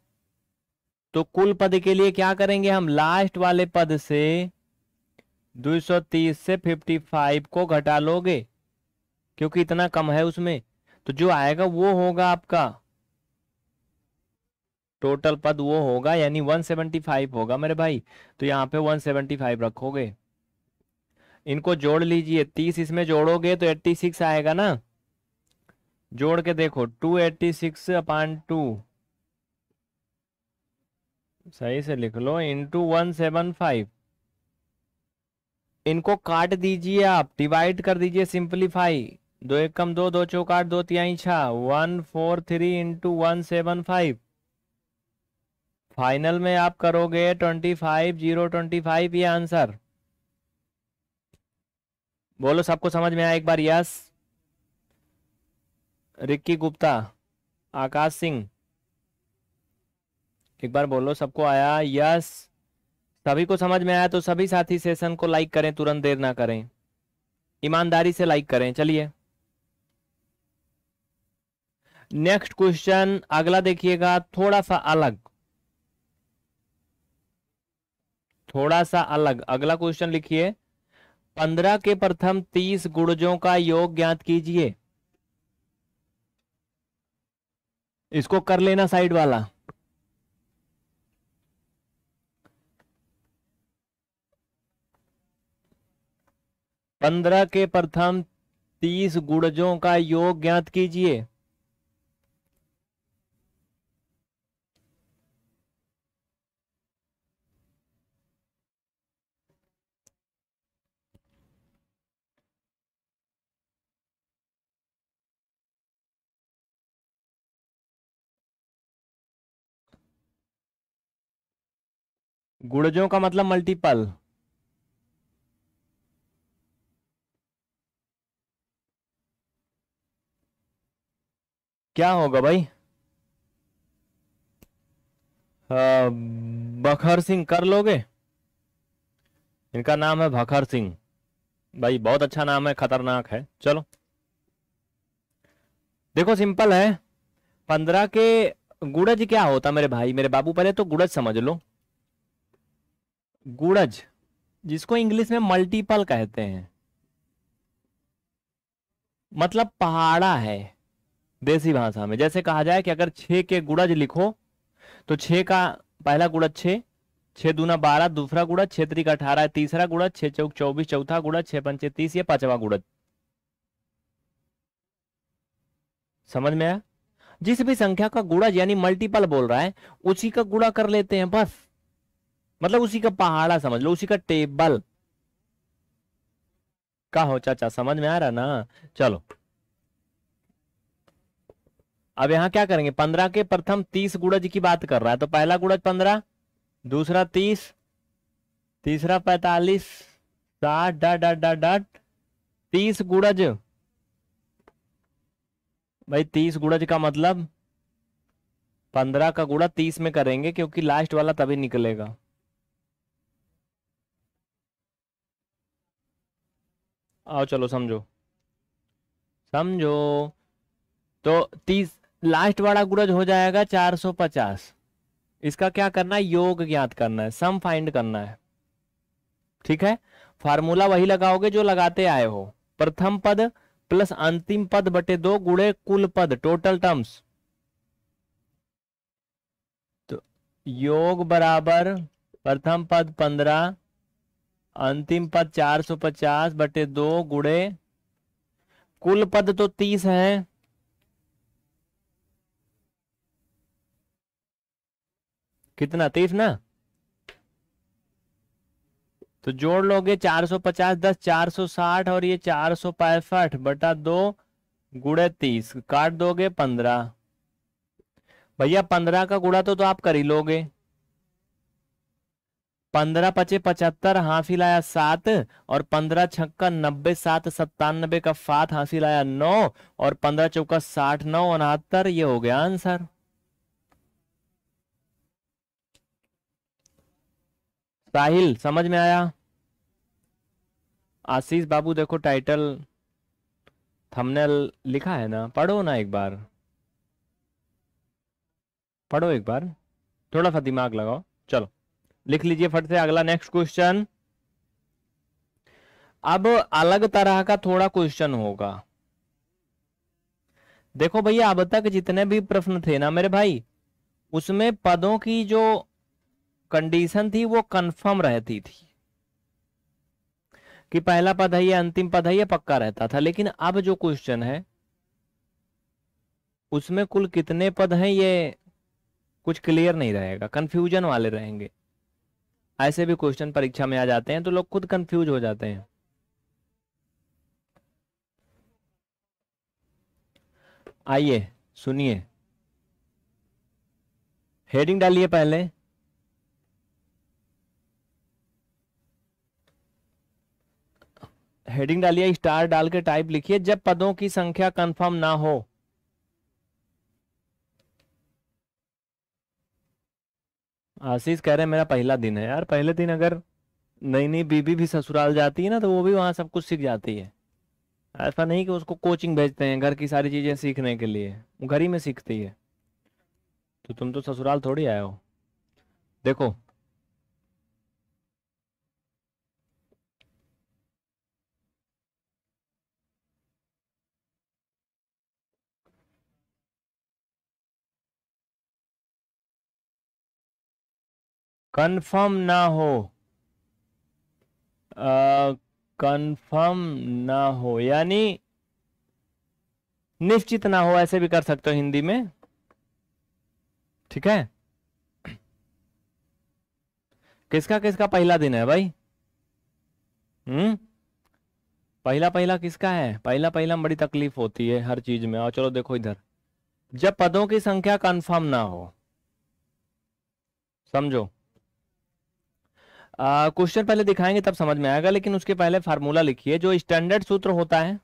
तो कुल पद के लिए क्या करेंगे हम लास्ट वाले पद से 230 से 55 को घटा लोगे क्योंकि इतना कम है उसमें तो जो आएगा वो होगा आपका टोटल पद वो होगा यानी 175 होगा मेरे भाई तो यहाँ पे 175 रखोगे इनको जोड़ लीजिए 30 इसमें जोड़ोगे तो 86 आएगा ना जोड़ के देखो 286 एट्टी सिक्स अपान टू सही से लिख लो इंटू वन सेवन फाइव इनको काट दीजिए आप डिवाइड कर दीजिए सिंपलीफाई दो एक कम दो दो चौकाट दो तिहाई छा one four three into one seven five final में आप करोगे twenty five zero twenty five ये आंसर बोलो सबको समझ में आया एक बार यस रिक्की गुप्ता आकाश सिंह एक बार बोलो सबको आया यस सभी को समझ में आया तो सभी साथी सेशन को लाइक करें तुरंत देर ना करें ईमानदारी से लाइक करें चलिए नेक्स्ट क्वेश्चन अगला देखिएगा थोड़ा सा अलग थोड़ा सा अलग अगला क्वेश्चन लिखिए पंद्रह के प्रथम तीस गुड़जों का योग ज्ञात कीजिए इसको कर लेना साइड वाला पंद्रह के प्रथम तीस गुड़जों का योग ज्ञात कीजिए गुड़जों का मतलब मल्टीपल क्या होगा भाई बखर सिंह कर लोगे इनका नाम है भखर सिंह भाई बहुत अच्छा नाम है खतरनाक है चलो देखो सिंपल है पंद्रह के गुड़ज क्या होता मेरे भाई मेरे बाबू पहले तो गुड़ज समझ लो गुड़ज जिसको इंग्लिश में मल्टीपल कहते हैं मतलब पहाड़ा है देसी भाषा में जैसे कहा जाए कि अगर छ के गुड़ज लिखो तो छ का पहला गुड़ज छ छह दूना बारह दूसरा गुड़ज छः त्रिक अठारह तीसरा गुड़ज छह चौक चौबीस चौथा गुड़ज छह पंचे तीस ये पांचवा गुड़ज समझ में आया जिस भी संख्या का गुड़ज यानी मल्टीपल बोल रहा है उसी का गुड़ा कर लेते हैं बस मतलब उसी का पहाड़ा समझ लो उसी का टेबल का हो चाचा समझ में आ रहा ना चलो अब यहां क्या करेंगे पंद्रह के प्रथम तीस गुड़ज की बात कर रहा है तो पहला गुड़ज पंद्रह दूसरा तीस तीसरा पैतालीस साठ डट डट डट डट तीस गुड़ज भाई तीस गुड़ज का मतलब पंद्रह का गुड़ा तीस में करेंगे क्योंकि लास्ट वाला तभी निकलेगा आओ चलो समझो समझो तो तीस लास्ट वाला गुरज हो जाएगा चार सौ पचास इसका क्या करना है योग ज्ञात करना है सम फाइंड करना है ठीक है फार्मूला वही लगाओगे जो लगाते आए हो प्रथम पद प्लस अंतिम पद बटे दो गुड़े कुल पद टोटल टर्म्स तो योग बराबर प्रथम पद पंद्रह अंतिम पद चार सौ पचास बटे दो गुड़े कुल पद तो तीस है कितना तीस ना तो जोड़ लोगे चार सौ पचास दस चार सौ साठ और ये चार सौ पैंसठ बटा दो गुड़े तीस काट दोगे पंद्रह भैया पंद्रह का गुड़ा तो, तो आप कर ही लोगे पंद्रह पचे पचहत्तर हाफी लाया सात और पंद्रह छक्का नब्बे सात सत्तानबे का फात हाफी लाया नौ और पंद्रह चौका साठ नौ उनहत्तर ये हो गया आंसर साहिल समझ में आया आशीष बाबू देखो टाइटल थंबनेल लिखा है ना पढ़ो ना एक बार पढ़ो एक बार थोड़ा सा दिमाग लगाओ चलो लिख लीजिए फट से अगला नेक्स्ट क्वेश्चन अब अलग तरह का थोड़ा क्वेश्चन होगा देखो भैया अब तक जितने भी प्रश्न थे ना मेरे भाई उसमें पदों की जो कंडीशन थी वो कंफर्म रहती थी कि पहला पद है या अंतिम पद है या पक्का रहता था लेकिन अब जो क्वेश्चन है उसमें कुल कितने पद हैं ये कुछ क्लियर नहीं रहेगा कंफ्यूजन वाले रहेंगे ऐसे भी क्वेश्चन परीक्षा में आ जाते हैं तो लोग खुद कंफ्यूज हो जाते हैं आइए सुनिए हेडिंग डालिए पहले हेडिंग डालिए स्टार डाल के टाइप लिखिए जब पदों की संख्या कंफर्म ना हो आशीष कह रहे हैं मेरा पहला दिन है यार पहले दिन अगर नई नई बीबी भी ससुराल जाती है ना तो वो भी वहाँ सब कुछ सीख जाती है ऐसा नहीं कि उसको कोचिंग भेजते हैं घर की सारी चीज़ें सीखने के लिए घर ही में सीखती है तो तुम तो ससुराल थोड़ी आए हो देखो कंफर्म ना हो कंफर्म ना हो यानी निश्चित ना हो ऐसे भी कर सकते हो हिंदी में ठीक है किसका किसका पहला दिन है भाई हम्म पहला पहला किसका है पहला पहला बड़ी तकलीफ होती है हर चीज में और चलो देखो इधर जब पदों की संख्या कंफर्म ना हो समझो क्वेश्चन पहले दिखाएंगे तब समझ में आएगा लेकिन उसके पहले फार्मूला लिखिए जो स्टैंडर्ड सूत्र होता है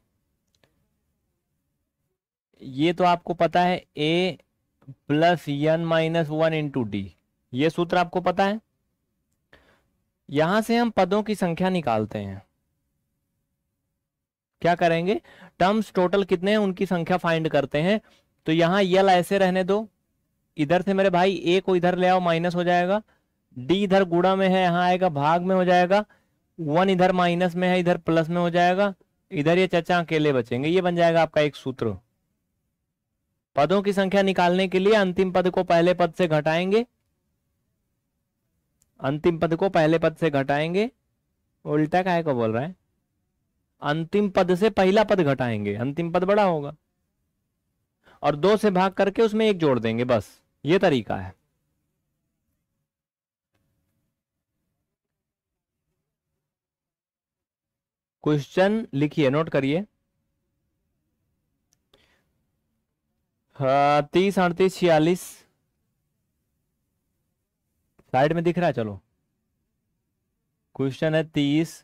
ये तो आपको पता है A plus N minus one into D ये सूत्र आपको पता है यहां से हम पदों की संख्या निकालते हैं क्या करेंगे टर्म्स टोटल कितने हैं उनकी संख्या फाइंड करते हैं तो यहां यल ऐसे रहने दो इधर से मेरे भाई ए को इधर ले आओ माइनस हो जाएगा डी इधर गुड़ा में है यहाँ आएगा भाग में हो जाएगा वन इधर माइनस में है इधर प्लस में हो जाएगा इधर ये चचा अकेले बचेंगे ये बन जाएगा आपका एक सूत्र पदों की संख्या निकालने के लिए अंतिम पद को पहले पद से घटाएंगे अंतिम पद को पहले पद से घटाएंगे उल्टा काय को बोल रहा है अंतिम पद से पहला पद घटाएंगे अंतिम पद बड़ा होगा और दो से भाग करके उसमें एक जोड़ देंगे बस ये तरीका है क्वेश्चन लिखिए नोट करिए हाँ, तीस अड़तीस छियालीस साइड में दिख रहा है चलो क्वेश्चन है तीस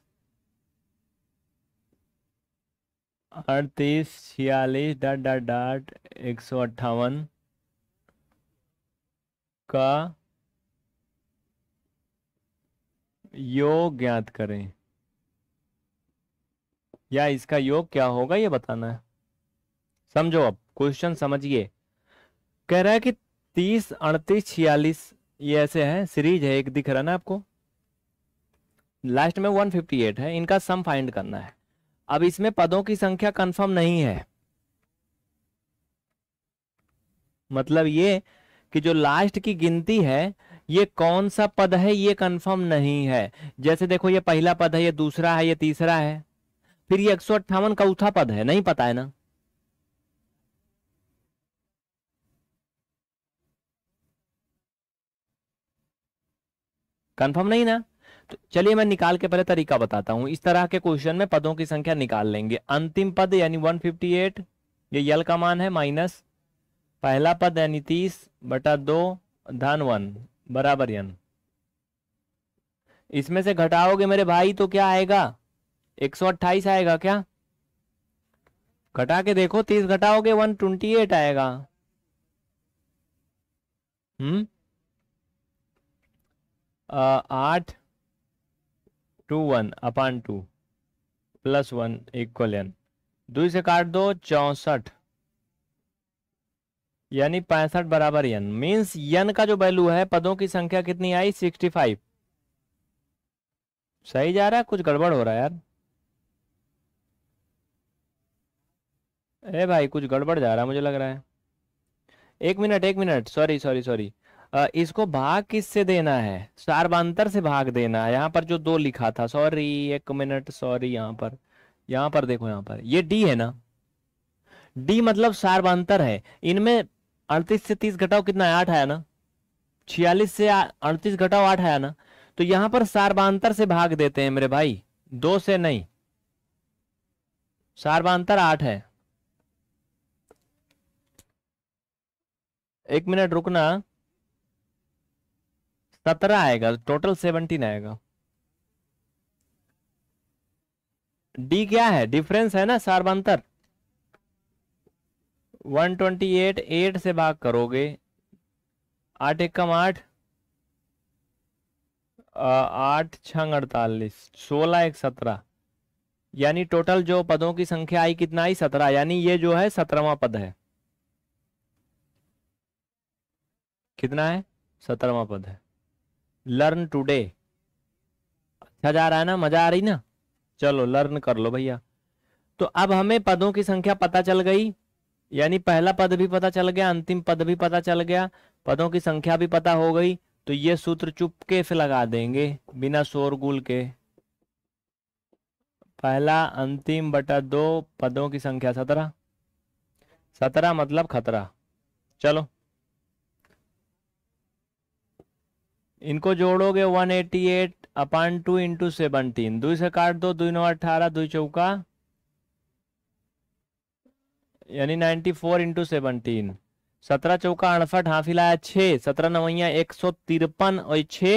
अड़तीस छियालीस डॉट डॉट डॉट एक सौ अट्ठावन का योग ज्ञात करें या इसका योग क्या होगा ये बताना है समझो अब क्वेश्चन समझिए कह रहा है कि तीस अड़तीस छियालीस ये ऐसे है सीरीज है एक दिख रहा ना आपको लास्ट में 158 है इनका सम फाइंड करना है अब इसमें पदों की संख्या कंफर्म नहीं है मतलब ये कि जो लास्ट की गिनती है ये कौन सा पद है ये कंफर्म नहीं है जैसे देखो ये पहला पद है ये दूसरा है ये तीसरा है फिर ये एक सौ अट्ठावन का उठा पद है नहीं पता है ना कंफर्म नहीं ना तो चलिए मैं निकाल के पहले तरीका बताता हूं इस तरह के क्वेश्चन में पदों की संख्या निकाल लेंगे अंतिम पद यानी 158 ये यल का मान है माइनस पहला पद यानी 30 बटा दो धन वन बराबर यन इसमें से घटाओगे मेरे भाई तो क्या आएगा एक सौ अट्ठाईस आएगा क्या घटा के देखो तीस घटाओगे वन ट्वेंटी एट आएगा हम्म आठ two one upon two plus one equal N दुई से काट दो चौसठ यानी पैंसठ बराबर यन मीन्स यन का जो वैल्यू है पदों की संख्या कितनी आई सिक्सटी फाइव सही जा रहा है कुछ गड़बड़ हो रहा है यार ए भाई कुछ गड़बड़ जा रहा है मुझे लग रहा है एक मिनट एक मिनट सॉरी सॉरी सॉरी इसको भाग किससे देना है सार्वान्तर से भाग देना है यहाँ पर जो दो लिखा था सॉरी एक मिनट सॉरी यहाँ पर यहाँ पर देखो यहाँ पर ये डी है ना डी मतलब सार्वान्तर है इनमें अड़तीस से तीस घटाओ कितना आठ आया ना छियालीस से अड़तीस घटाओ आठ आया ना तो यहाँ पर सार्वान्तर से भाग देते हैं मेरे भाई दो से नहीं सार्वान्तर आठ है एक मिनट रुकना सत्रह आएगा टोटल सेवनटीन आएगा डी क्या है डिफरेंस है ना ट्वेंटी 128 8 से भाग करोगे आठ एक कम आठ आठ छंग अड़तालीस सोलह एक सत्रह यानी टोटल जो पदों की संख्या आई कितना आई सत्रह यानी ये जो है सत्रहवा पद है कितना है सत्रहवा पद है लर्न टूडे अच्छा जा रहा है ना मजा आ रही ना चलो लर्न कर लो भैया तो अब हमें पदों की संख्या पता चल गई यानी पहला पद भी पता चल गया अंतिम पद भी पता चल गया पदों की संख्या भी पता हो गई तो ये सूत्र चुपके से लगा देंगे बिना शोरगुल के पहला अंतिम बटा दो पदों की संख्या सत्रह सत्रह मतलब खतरा चलो इनको जोड़ोगे 188 eighty eight upon two into seventeen दुई से काट दो दुई नौ अठारह दुई चौका यानी 94 फोर इंटू सेवनटीन सत्रह चौका अड़सठ हाफ हिलाया छः सत्रह नवैया एक सौ तिरपन और छ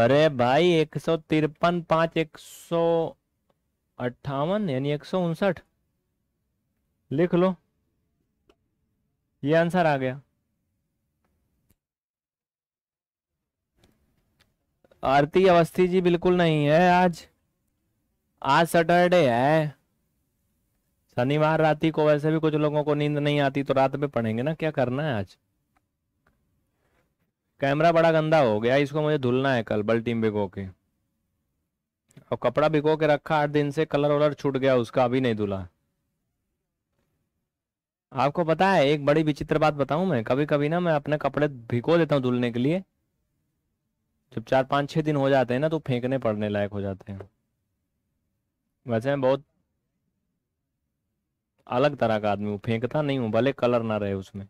बरे भाई एक सौ तिरपन पांच एक सौ अट्ठावन यानी एक सौ उनसठ लिख लो ये आंसर आ गया आरती अवस्थी जी बिल्कुल नहीं है आज आज सैटरडे है शनिवार रात को वैसे भी कुछ लोगों को नींद नहीं आती तो रात में पढ़ेंगे ना क्या करना है आज कैमरा बड़ा गंदा हो गया इसको मुझे धुलना है कल बल्टीम भिगो के और कपड़ा भिगो के रखा आठ दिन से कलर वलर छूट गया उसका अभी नहीं धुला आपको पता है एक बड़ी विचित्र बात बताऊं मैं कभी कभी ना मैं अपने कपड़े भिगो देता हूँ धुलने के लिए जब चार पाँच छः दिन हो जाते हैं ना तो फेंकने पड़ने लायक हो जाते हैं वैसे मैं बहुत अलग तरह का आदमी हूँ फेंकता नहीं हूँ भले कलर ना रहे उसमें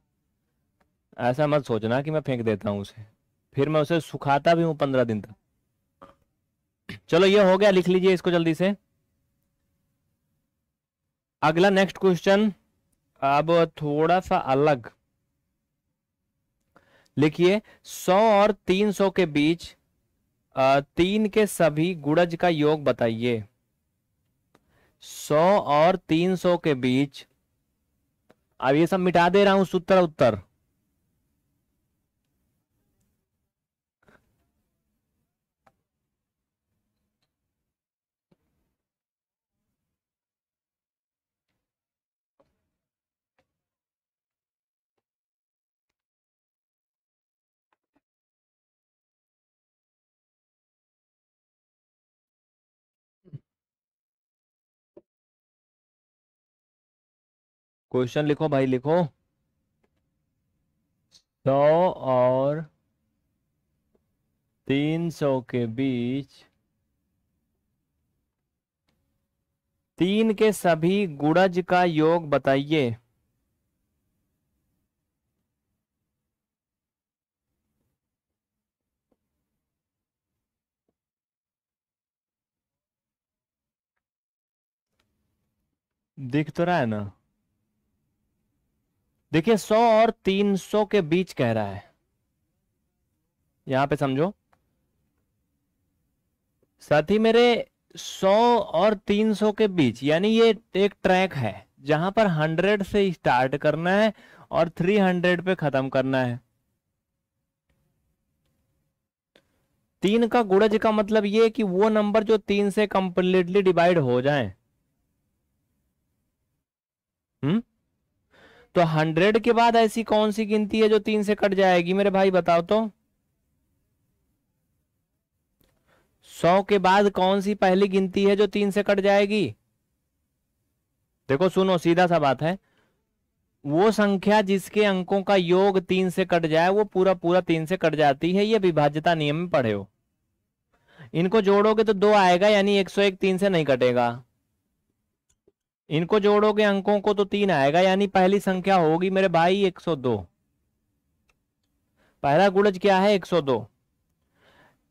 ऐसा मत सोचना कि मैं फेंक देता हूँ उसे फिर मैं उसे सुखाता भी हूँ पंद्रह दिन तक चलो ये हो गया लिख लीजिए इसको जल्दी से अगला नेक्स्ट क्वेश्चन अब थोड़ा सा अलग लिखिए 100 और 300 के बीच तीन के सभी गुड़ज का योग बताइए 100 और 300 के बीच अब ये सब मिटा दे रहा हूं सूत्र उत्तर क्वेश्चन लिखो भाई लिखो सौ और तीन सौ के बीच तीन के सभी गुड़ज का योग बताइए दिख तो रहा है ना देखिए 100 और 300 के बीच कह रहा है यहां पे समझो साथी मेरे 100 और 300 के बीच यानी ये एक ट्रैक है जहां पर 100 से स्टार्ट करना है और 300 पे खत्म करना है तीन का गुड़ज का मतलब ये कि वो नंबर जो तीन से कंप्लीटली डिवाइड हो जाए हम्म तो हंड्रेड के बाद ऐसी कौन सी गिनती है जो तीन से कट जाएगी मेरे भाई बताओ तो सौ के बाद कौन सी पहली गिनती है जो तीन से कट जाएगी देखो सुनो सीधा सा बात है वो संख्या जिसके अंकों का योग तीन से कट जाए वो पूरा पूरा तीन से कट जाती है ये विभाज्यता नियम में पढ़े हो इनको जोड़ोगे तो दो आएगा यानी एक सौ एक तीन से नहीं कटेगा इनको जोड़ोगे अंकों को तो तीन आएगा यानी पहली संख्या होगी मेरे भाई 102 पहला गुड़ज क्या है 102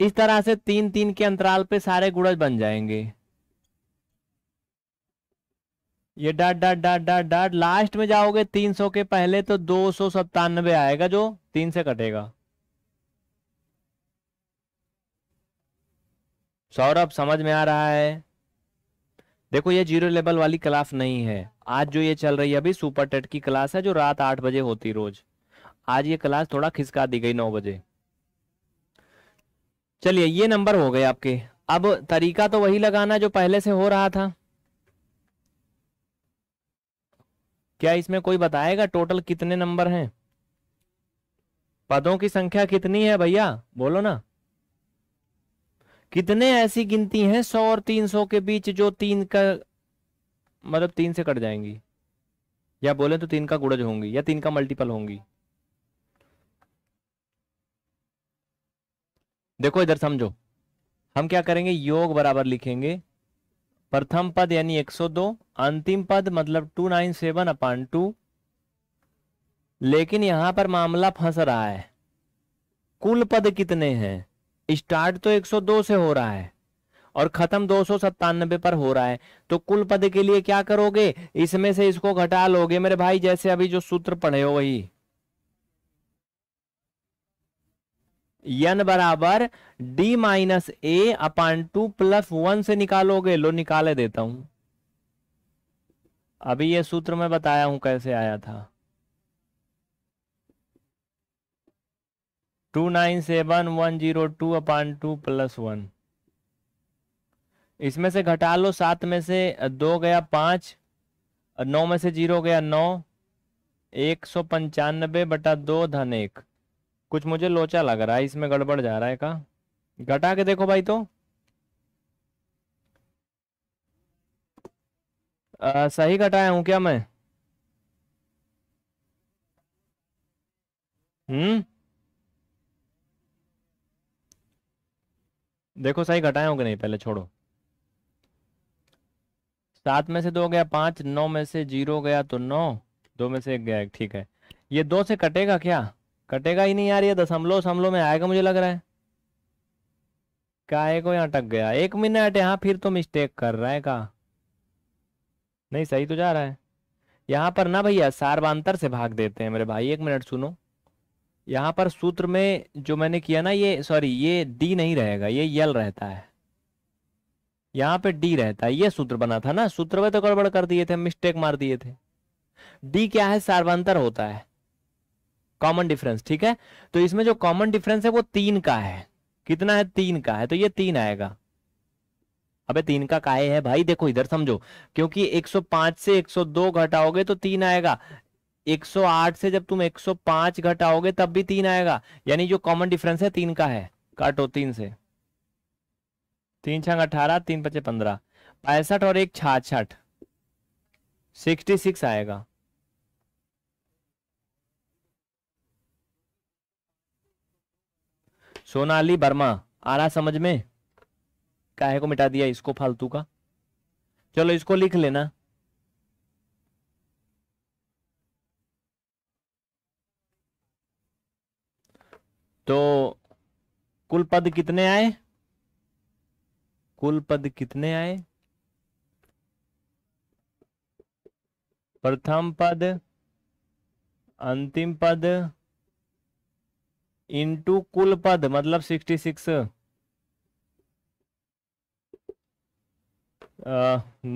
इस तरह से तीन तीन के अंतराल पे सारे गुड़ज बन जाएंगे ये dot dot dot dot dot last में जाओगे 300 के पहले तो दो सौ आएगा जो तीन से कटेगा सौरभ समझ में आ रहा है देखो ये जीरो लेवल वाली क्लास नहीं है आज जो ये चल रही है अभी सुपर टेट की क्लास है जो रात आठ बजे होती रोज आज ये क्लास थोड़ा खिसका दी गई नौ बजे चलिए ये नंबर हो गए आपके अब तरीका तो वही लगाना जो पहले से हो रहा था क्या इसमें कोई बताएगा टोटल कितने नंबर हैं पदों की संख्या कितनी है भैया बोलो ना कितने ऐसी गिनती हैं सौ और तीन सौ के बीच जो तीन का मतलब तीन से कट जाएंगी या बोले तो तीन का गुड़ज होंगी या तीन का मल्टीपल होंगी देखो इधर समझो हम क्या करेंगे योग बराबर लिखेंगे प्रथम पद यानी 102 अंतिम पद मतलब 297 नाइन सेवन अपान टू लेकिन यहां पर मामला फंस रहा है कुल पद कितने हैं स्टार्ट तो 102 से हो रहा है और खत्म दो पर हो रहा है तो कुल पद के लिए क्या करोगे इसमें से इसको घटा लोगे मेरे भाई जैसे अभी जो सूत्र पढ़े हो वही यन बराबर D minus A upon two plus one से निकालोगे लो निकाले देता हूं अभी ये सूत्र मैं बताया हूं कैसे आया था two nine seven one zero two upon two plus one इसमें से घटा लो सात में से दो गया पांच नौ में से जीरो गया नौ एक सौ पंचानबे बटा दो धन एक कुछ मुझे लोचा लग रहा है इसमें गड़बड़ जा रहा है का घटा के देखो भाई तो आ, सही घटाया हूं क्या मैं हम्म देखो सही घटाए होंगे नहीं पहले छोड़ो सात में से दो गया पांच नौ में से जीरो गया तो नौ दो में से एक गया एक ठीक है ये दो से कटेगा क्या कटेगा ही नहीं यार ये दशमलव समलो में आएगा मुझे लग रहा है काहे को यहाँ टक गया एक मिनट यहाँ फिर तो मिस्टेक कर रहा है का नहीं सही तो जा रहा है यहाँ पर ना भैया सार्वान्तर से भाग देते हैं मेरे भाई एक मिनट सुनो यहाँ पर सूत्र में जो मैंने किया ना ये सॉरी ये डी नहीं रहेगा ये यल रहता है यहाँ पे डी रहता है ये सूत्र बना था ना सूत्र में तो गड़बड़ कर दिए थे मिस्टेक मार दिए थे डी क्या है सार्वांतर होता है कॉमन डिफरेंस ठीक है तो इसमें जो कॉमन डिफरेंस है वो तीन का है कितना है तीन का है तो ये तीन आएगा अबे तीन का काय है भाई देखो इधर समझो क्योंकि 105 से 102 घटाओगे तो तीन आएगा 108 से जब तुम 105 घटाओगे तब भी तीन आएगा यानी जो कॉमन डिफरेंस है तीन का है काटो तीन से तीन छंग अठारह तीन पचे पंद्रह पैंसठ और एक छाछठ सिक्सटी सिक्स आएगा सोनाली वर्मा आ रहा समझ में काहे को मिटा दिया इसको फालतू का चलो इसको लिख लेना तो कुल पद कितने आए कुल पद कितने आए प्रथम पद अंतिम पद इंटू कुल पद मतलब सिक्सटी सिक्स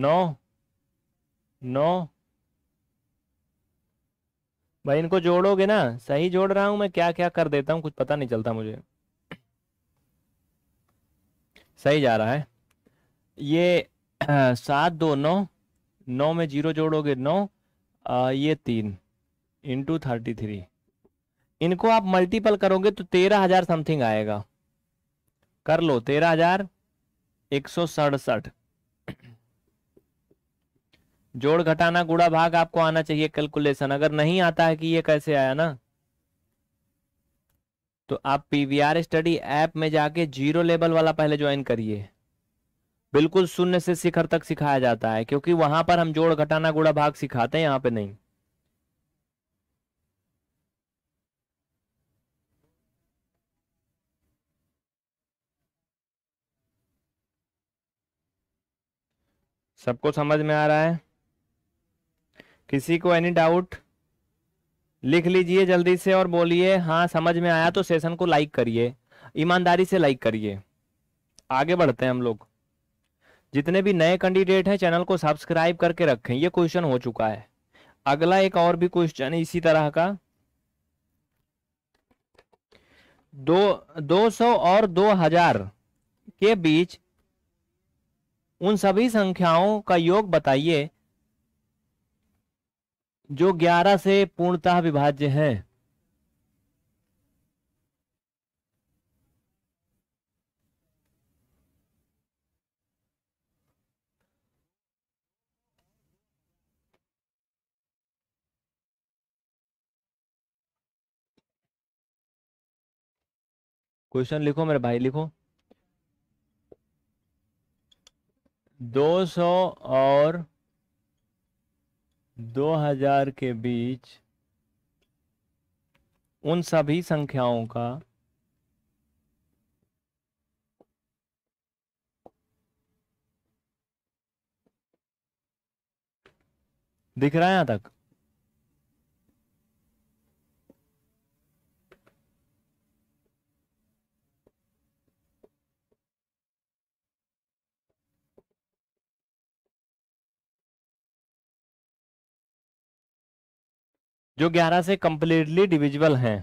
नौ नौ भाई इनको जोड़ोगे ना सही जोड़ रहा हूं मैं क्या क्या कर देता हूं कुछ पता नहीं चलता मुझे सही जा रहा है ये सात दो नौ नौ में जीरो जोड़ोगे नौ आ, ये तीन इंटू थर्टी थ्री इनको आप मल्टीपल करोगे तो तेरह हजार समथिंग आएगा कर लो तेरह हजार एक सौ सड़सठ जोड़ घटाना गुड़ा भाग आपको आना चाहिए कैलकुलेशन अगर नहीं आता है कि ये कैसे आया ना तो आप पीवीआर स्टडी ऐप में जाके जीरो लेवल वाला पहले ज्वाइन करिए बिल्कुल शून्य से शिखर तक सिखाया जाता है क्योंकि वहां पर हम जोड़ घटाना गुड़ा भाग सिखाते हैं यहां पे नहीं सबको समझ में आ रहा है किसी को एनी डाउट लिख लीजिए जल्दी से और बोलिए हाँ समझ में आया तो सेशन को लाइक करिए ईमानदारी से लाइक करिए आगे बढ़ते हैं हम लोग जितने भी नए कैंडिडेट हैं चैनल को सब्सक्राइब करके रखें ये क्वेश्चन हो चुका है अगला एक और भी क्वेश्चन इसी तरह का दो दो सौ और दो हजार के बीच उन सभी संख्याओं का योग बताइए जो 11 से पूर्णतः विभाज्य है क्वेश्चन लिखो मेरे भाई लिखो दो सौ और 2000 के बीच उन सभी संख्याओं का दिख रहा है यहां तक जो 11 से कंप्लीटली डिविजिबल हैं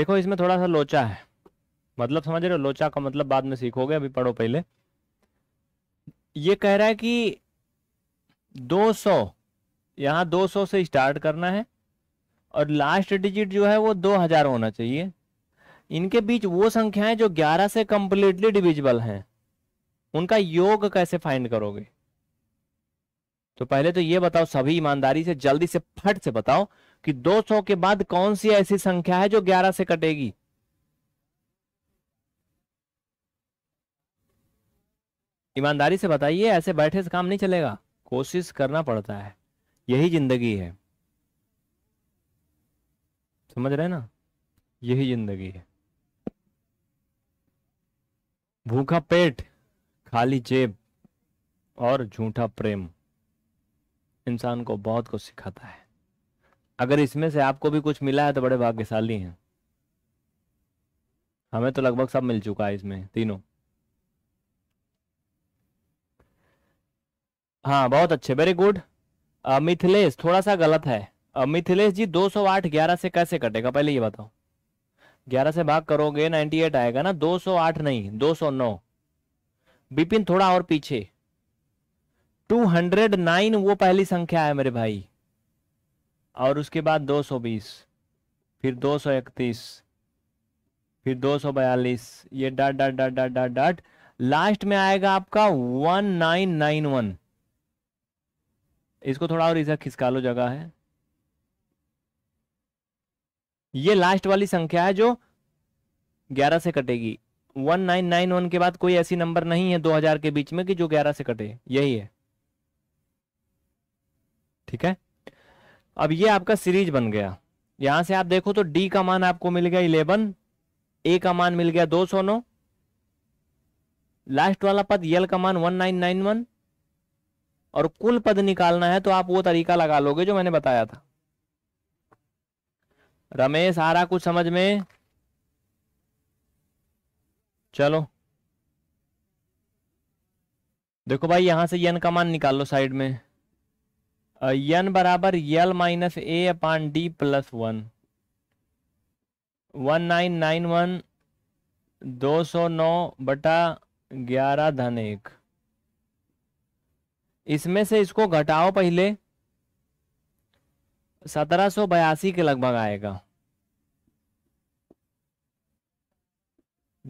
देखो इसमें थोड़ा सा लोचा है मतलब समझ रहे हो लोचा का मतलब बाद में सीखोगे अभी पढ़ो पहले ये कह रहा है कि 200 सौ यहां दो से स्टार्ट करना है और लास्ट डिजिट जो है वो 2000 होना चाहिए इनके बीच वो संख्याएं जो 11 से कंप्लीटली डिविजिबल हैं उनका योग कैसे फाइंड करोगे तो पहले तो ये बताओ सभी ईमानदारी से जल्दी से फट से बताओ कि 200 के बाद कौन सी ऐसी संख्या है जो 11 से कटेगी ईमानदारी से बताइए ऐसे बैठे से काम नहीं चलेगा कोशिश करना पड़ता है यही जिंदगी है समझ रहे ना यही जिंदगी है भूखा पेट खाली जेब और झूठा प्रेम इंसान को बहुत कुछ सिखाता है अगर इसमें से आपको भी कुछ मिला है तो बड़े भाग्यशाली हैं हमें तो लगभग सब मिल चुका है इसमें तीनों हाँ बहुत अच्छे वेरी गुड मिथिलेश थोड़ा सा गलत है मिथिलेश जी 208 ग्यारह से कैसे कटेगा पहले ये बताओ 11 से भाग करोगे 98 आएगा ना 208 नहीं 209 बिपिन थोड़ा और पीछे 209 वो पहली संख्या है मेरे भाई और उसके बाद 220 फिर 231 फिर 242 ये dot dot dot dot dot dot last में आएगा आपका 1991 इसको थोड़ा और इसे खिसका लो जगह है ये लास्ट वाली संख्या है जो 11 से कटेगी 1991 के बाद कोई ऐसी नंबर नहीं है 2000 के बीच में कि जो 11 से कटे यही है ठीक है अब ये आपका सीरीज बन गया यहां से आप देखो तो डी का मान आपको मिल गया इलेवन ए का मान मिल गया दो सौ नौ लास्ट वाला पद यल का मान वन नाइन नाइन वन और कुल पद निकालना है तो आप वो तरीका लगा लोगे जो मैंने बताया था रमेश आ रहा कुछ समझ में चलो देखो भाई यहां से यन का मान निकाल लो साइड में यन बराबर L minus A upon D plus one one nine nine one दो सौ नौ बटा ग्यारह धन एक इसमें से इसको घटाओ पहले सत्रह सौ बयासी के लगभग आएगा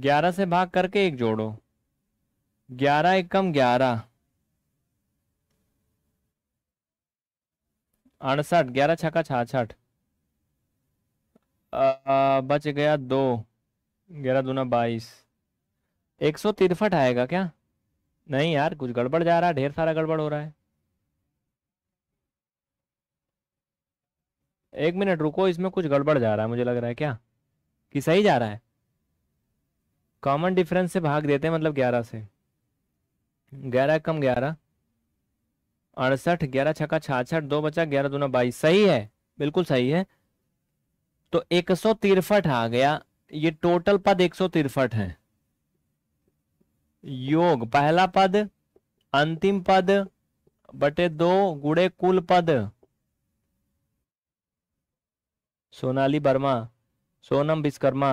ग्यारह से भाग करके एक जोड़ो ग्यारह एक कम ग्यारह अड़सठ ग्यारह छक्का छाछठ बच गया दो ग्यारह दूना बाईस एक सौ तिरफट आएगा क्या नहीं यार कुछ गड़बड़ जा रहा है ढेर सारा गड़बड़ हो रहा है एक मिनट रुको इसमें कुछ गड़बड़ जा रहा है मुझे लग रहा है क्या कि सही जा रहा है कॉमन डिफरेंस से भाग देते हैं मतलब ग्यारह से ग्यारह कम ग्यारह अड़सठ ग्यारह छक्का छाछठ दो बचा ग्यारह दूना बाईस सही है बिल्कुल सही है तो एक सौ तिरसठ आ गया ये टोटल पद एक सौ तिरसठ है योग पहला पद अंतिम पद बटे दो गुड़े कुल पद सोनाली वर्मा सोनम विश्वकर्मा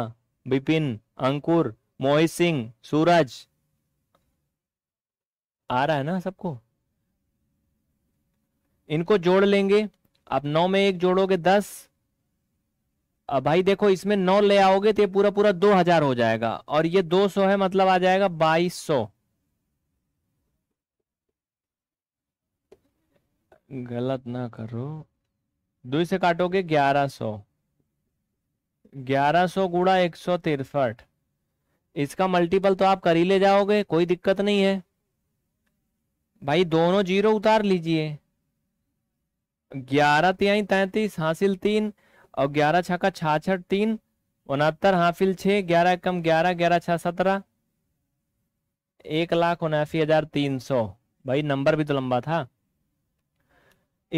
विपिन अंकुर मोहित सिंह सूरज आ रहा है ना सबको इनको जोड़ लेंगे आप नौ में एक जोड़ोगे दस अब भाई देखो इसमें नौ ले आओगे तो ये पूरा पूरा दो हजार हो जाएगा और ये दो सौ है मतलब आ जाएगा बाईस सौ गलत ना करो दो से काटोगे ग्यारह सौ ग्यारह सौ गुड़ा एक सौ तिरसठ इसका मल्टीपल तो आप कर ही ले जाओगे कोई दिक्कत नहीं है भाई दोनों जीरो उतार लीजिए ग्यारह तिहाई तैतीस हासिल तीन और ग्यारह छका छाछठ तीन उनहत्तर हाफिल छः ग्यारह कम ग्यारह ग्यारह छः सत्रह एक लाख उनासी हजार तीन सौ भाई नंबर भी तो लंबा था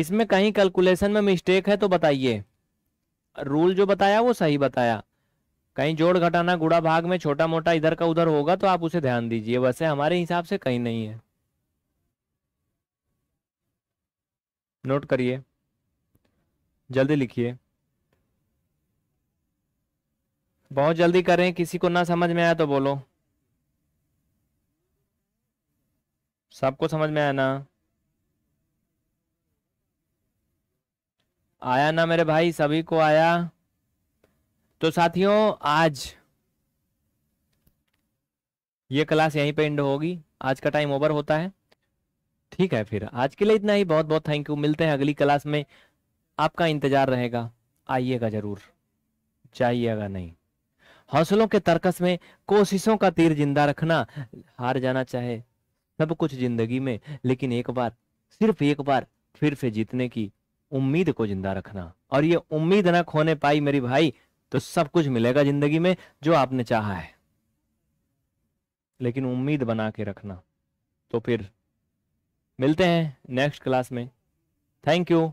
इसमें कहीं कैलकुलेशन में मिस्टेक है तो बताइए रूल जो बताया वो सही बताया कहीं जोड़ घटाना गुड़ा भाग में छोटा मोटा इधर का उधर होगा तो आप उसे ध्यान दीजिए वैसे हमारे हिसाब से कहीं नहीं है नोट करिए जल्दी लिखिए बहुत जल्दी कर रहे हैं किसी को ना समझ में आया तो बोलो सबको समझ में आया ना आया ना मेरे भाई सभी को आया तो साथियों आज ये क्लास यहीं पे एंड होगी आज का टाइम ओवर होता है ठीक है फिर आज के लिए इतना ही बहुत बहुत थैंक यू मिलते हैं अगली क्लास में आपका इंतजार रहेगा आइएगा जरूर जाइएगा नहीं हौसलों के तर्कस में कोशिशों का तीर जिंदा रखना हार जाना चाहे सब कुछ जिंदगी में लेकिन एक बार सिर्फ एक बार फिर से जीतने की उम्मीद को जिंदा रखना और ये उम्मीद ना खोने पाई मेरी भाई तो सब कुछ मिलेगा जिंदगी में जो आपने चाहा है लेकिन उम्मीद बना के रखना तो फिर मिलते हैं नेक्स्ट क्लास में थैंक यू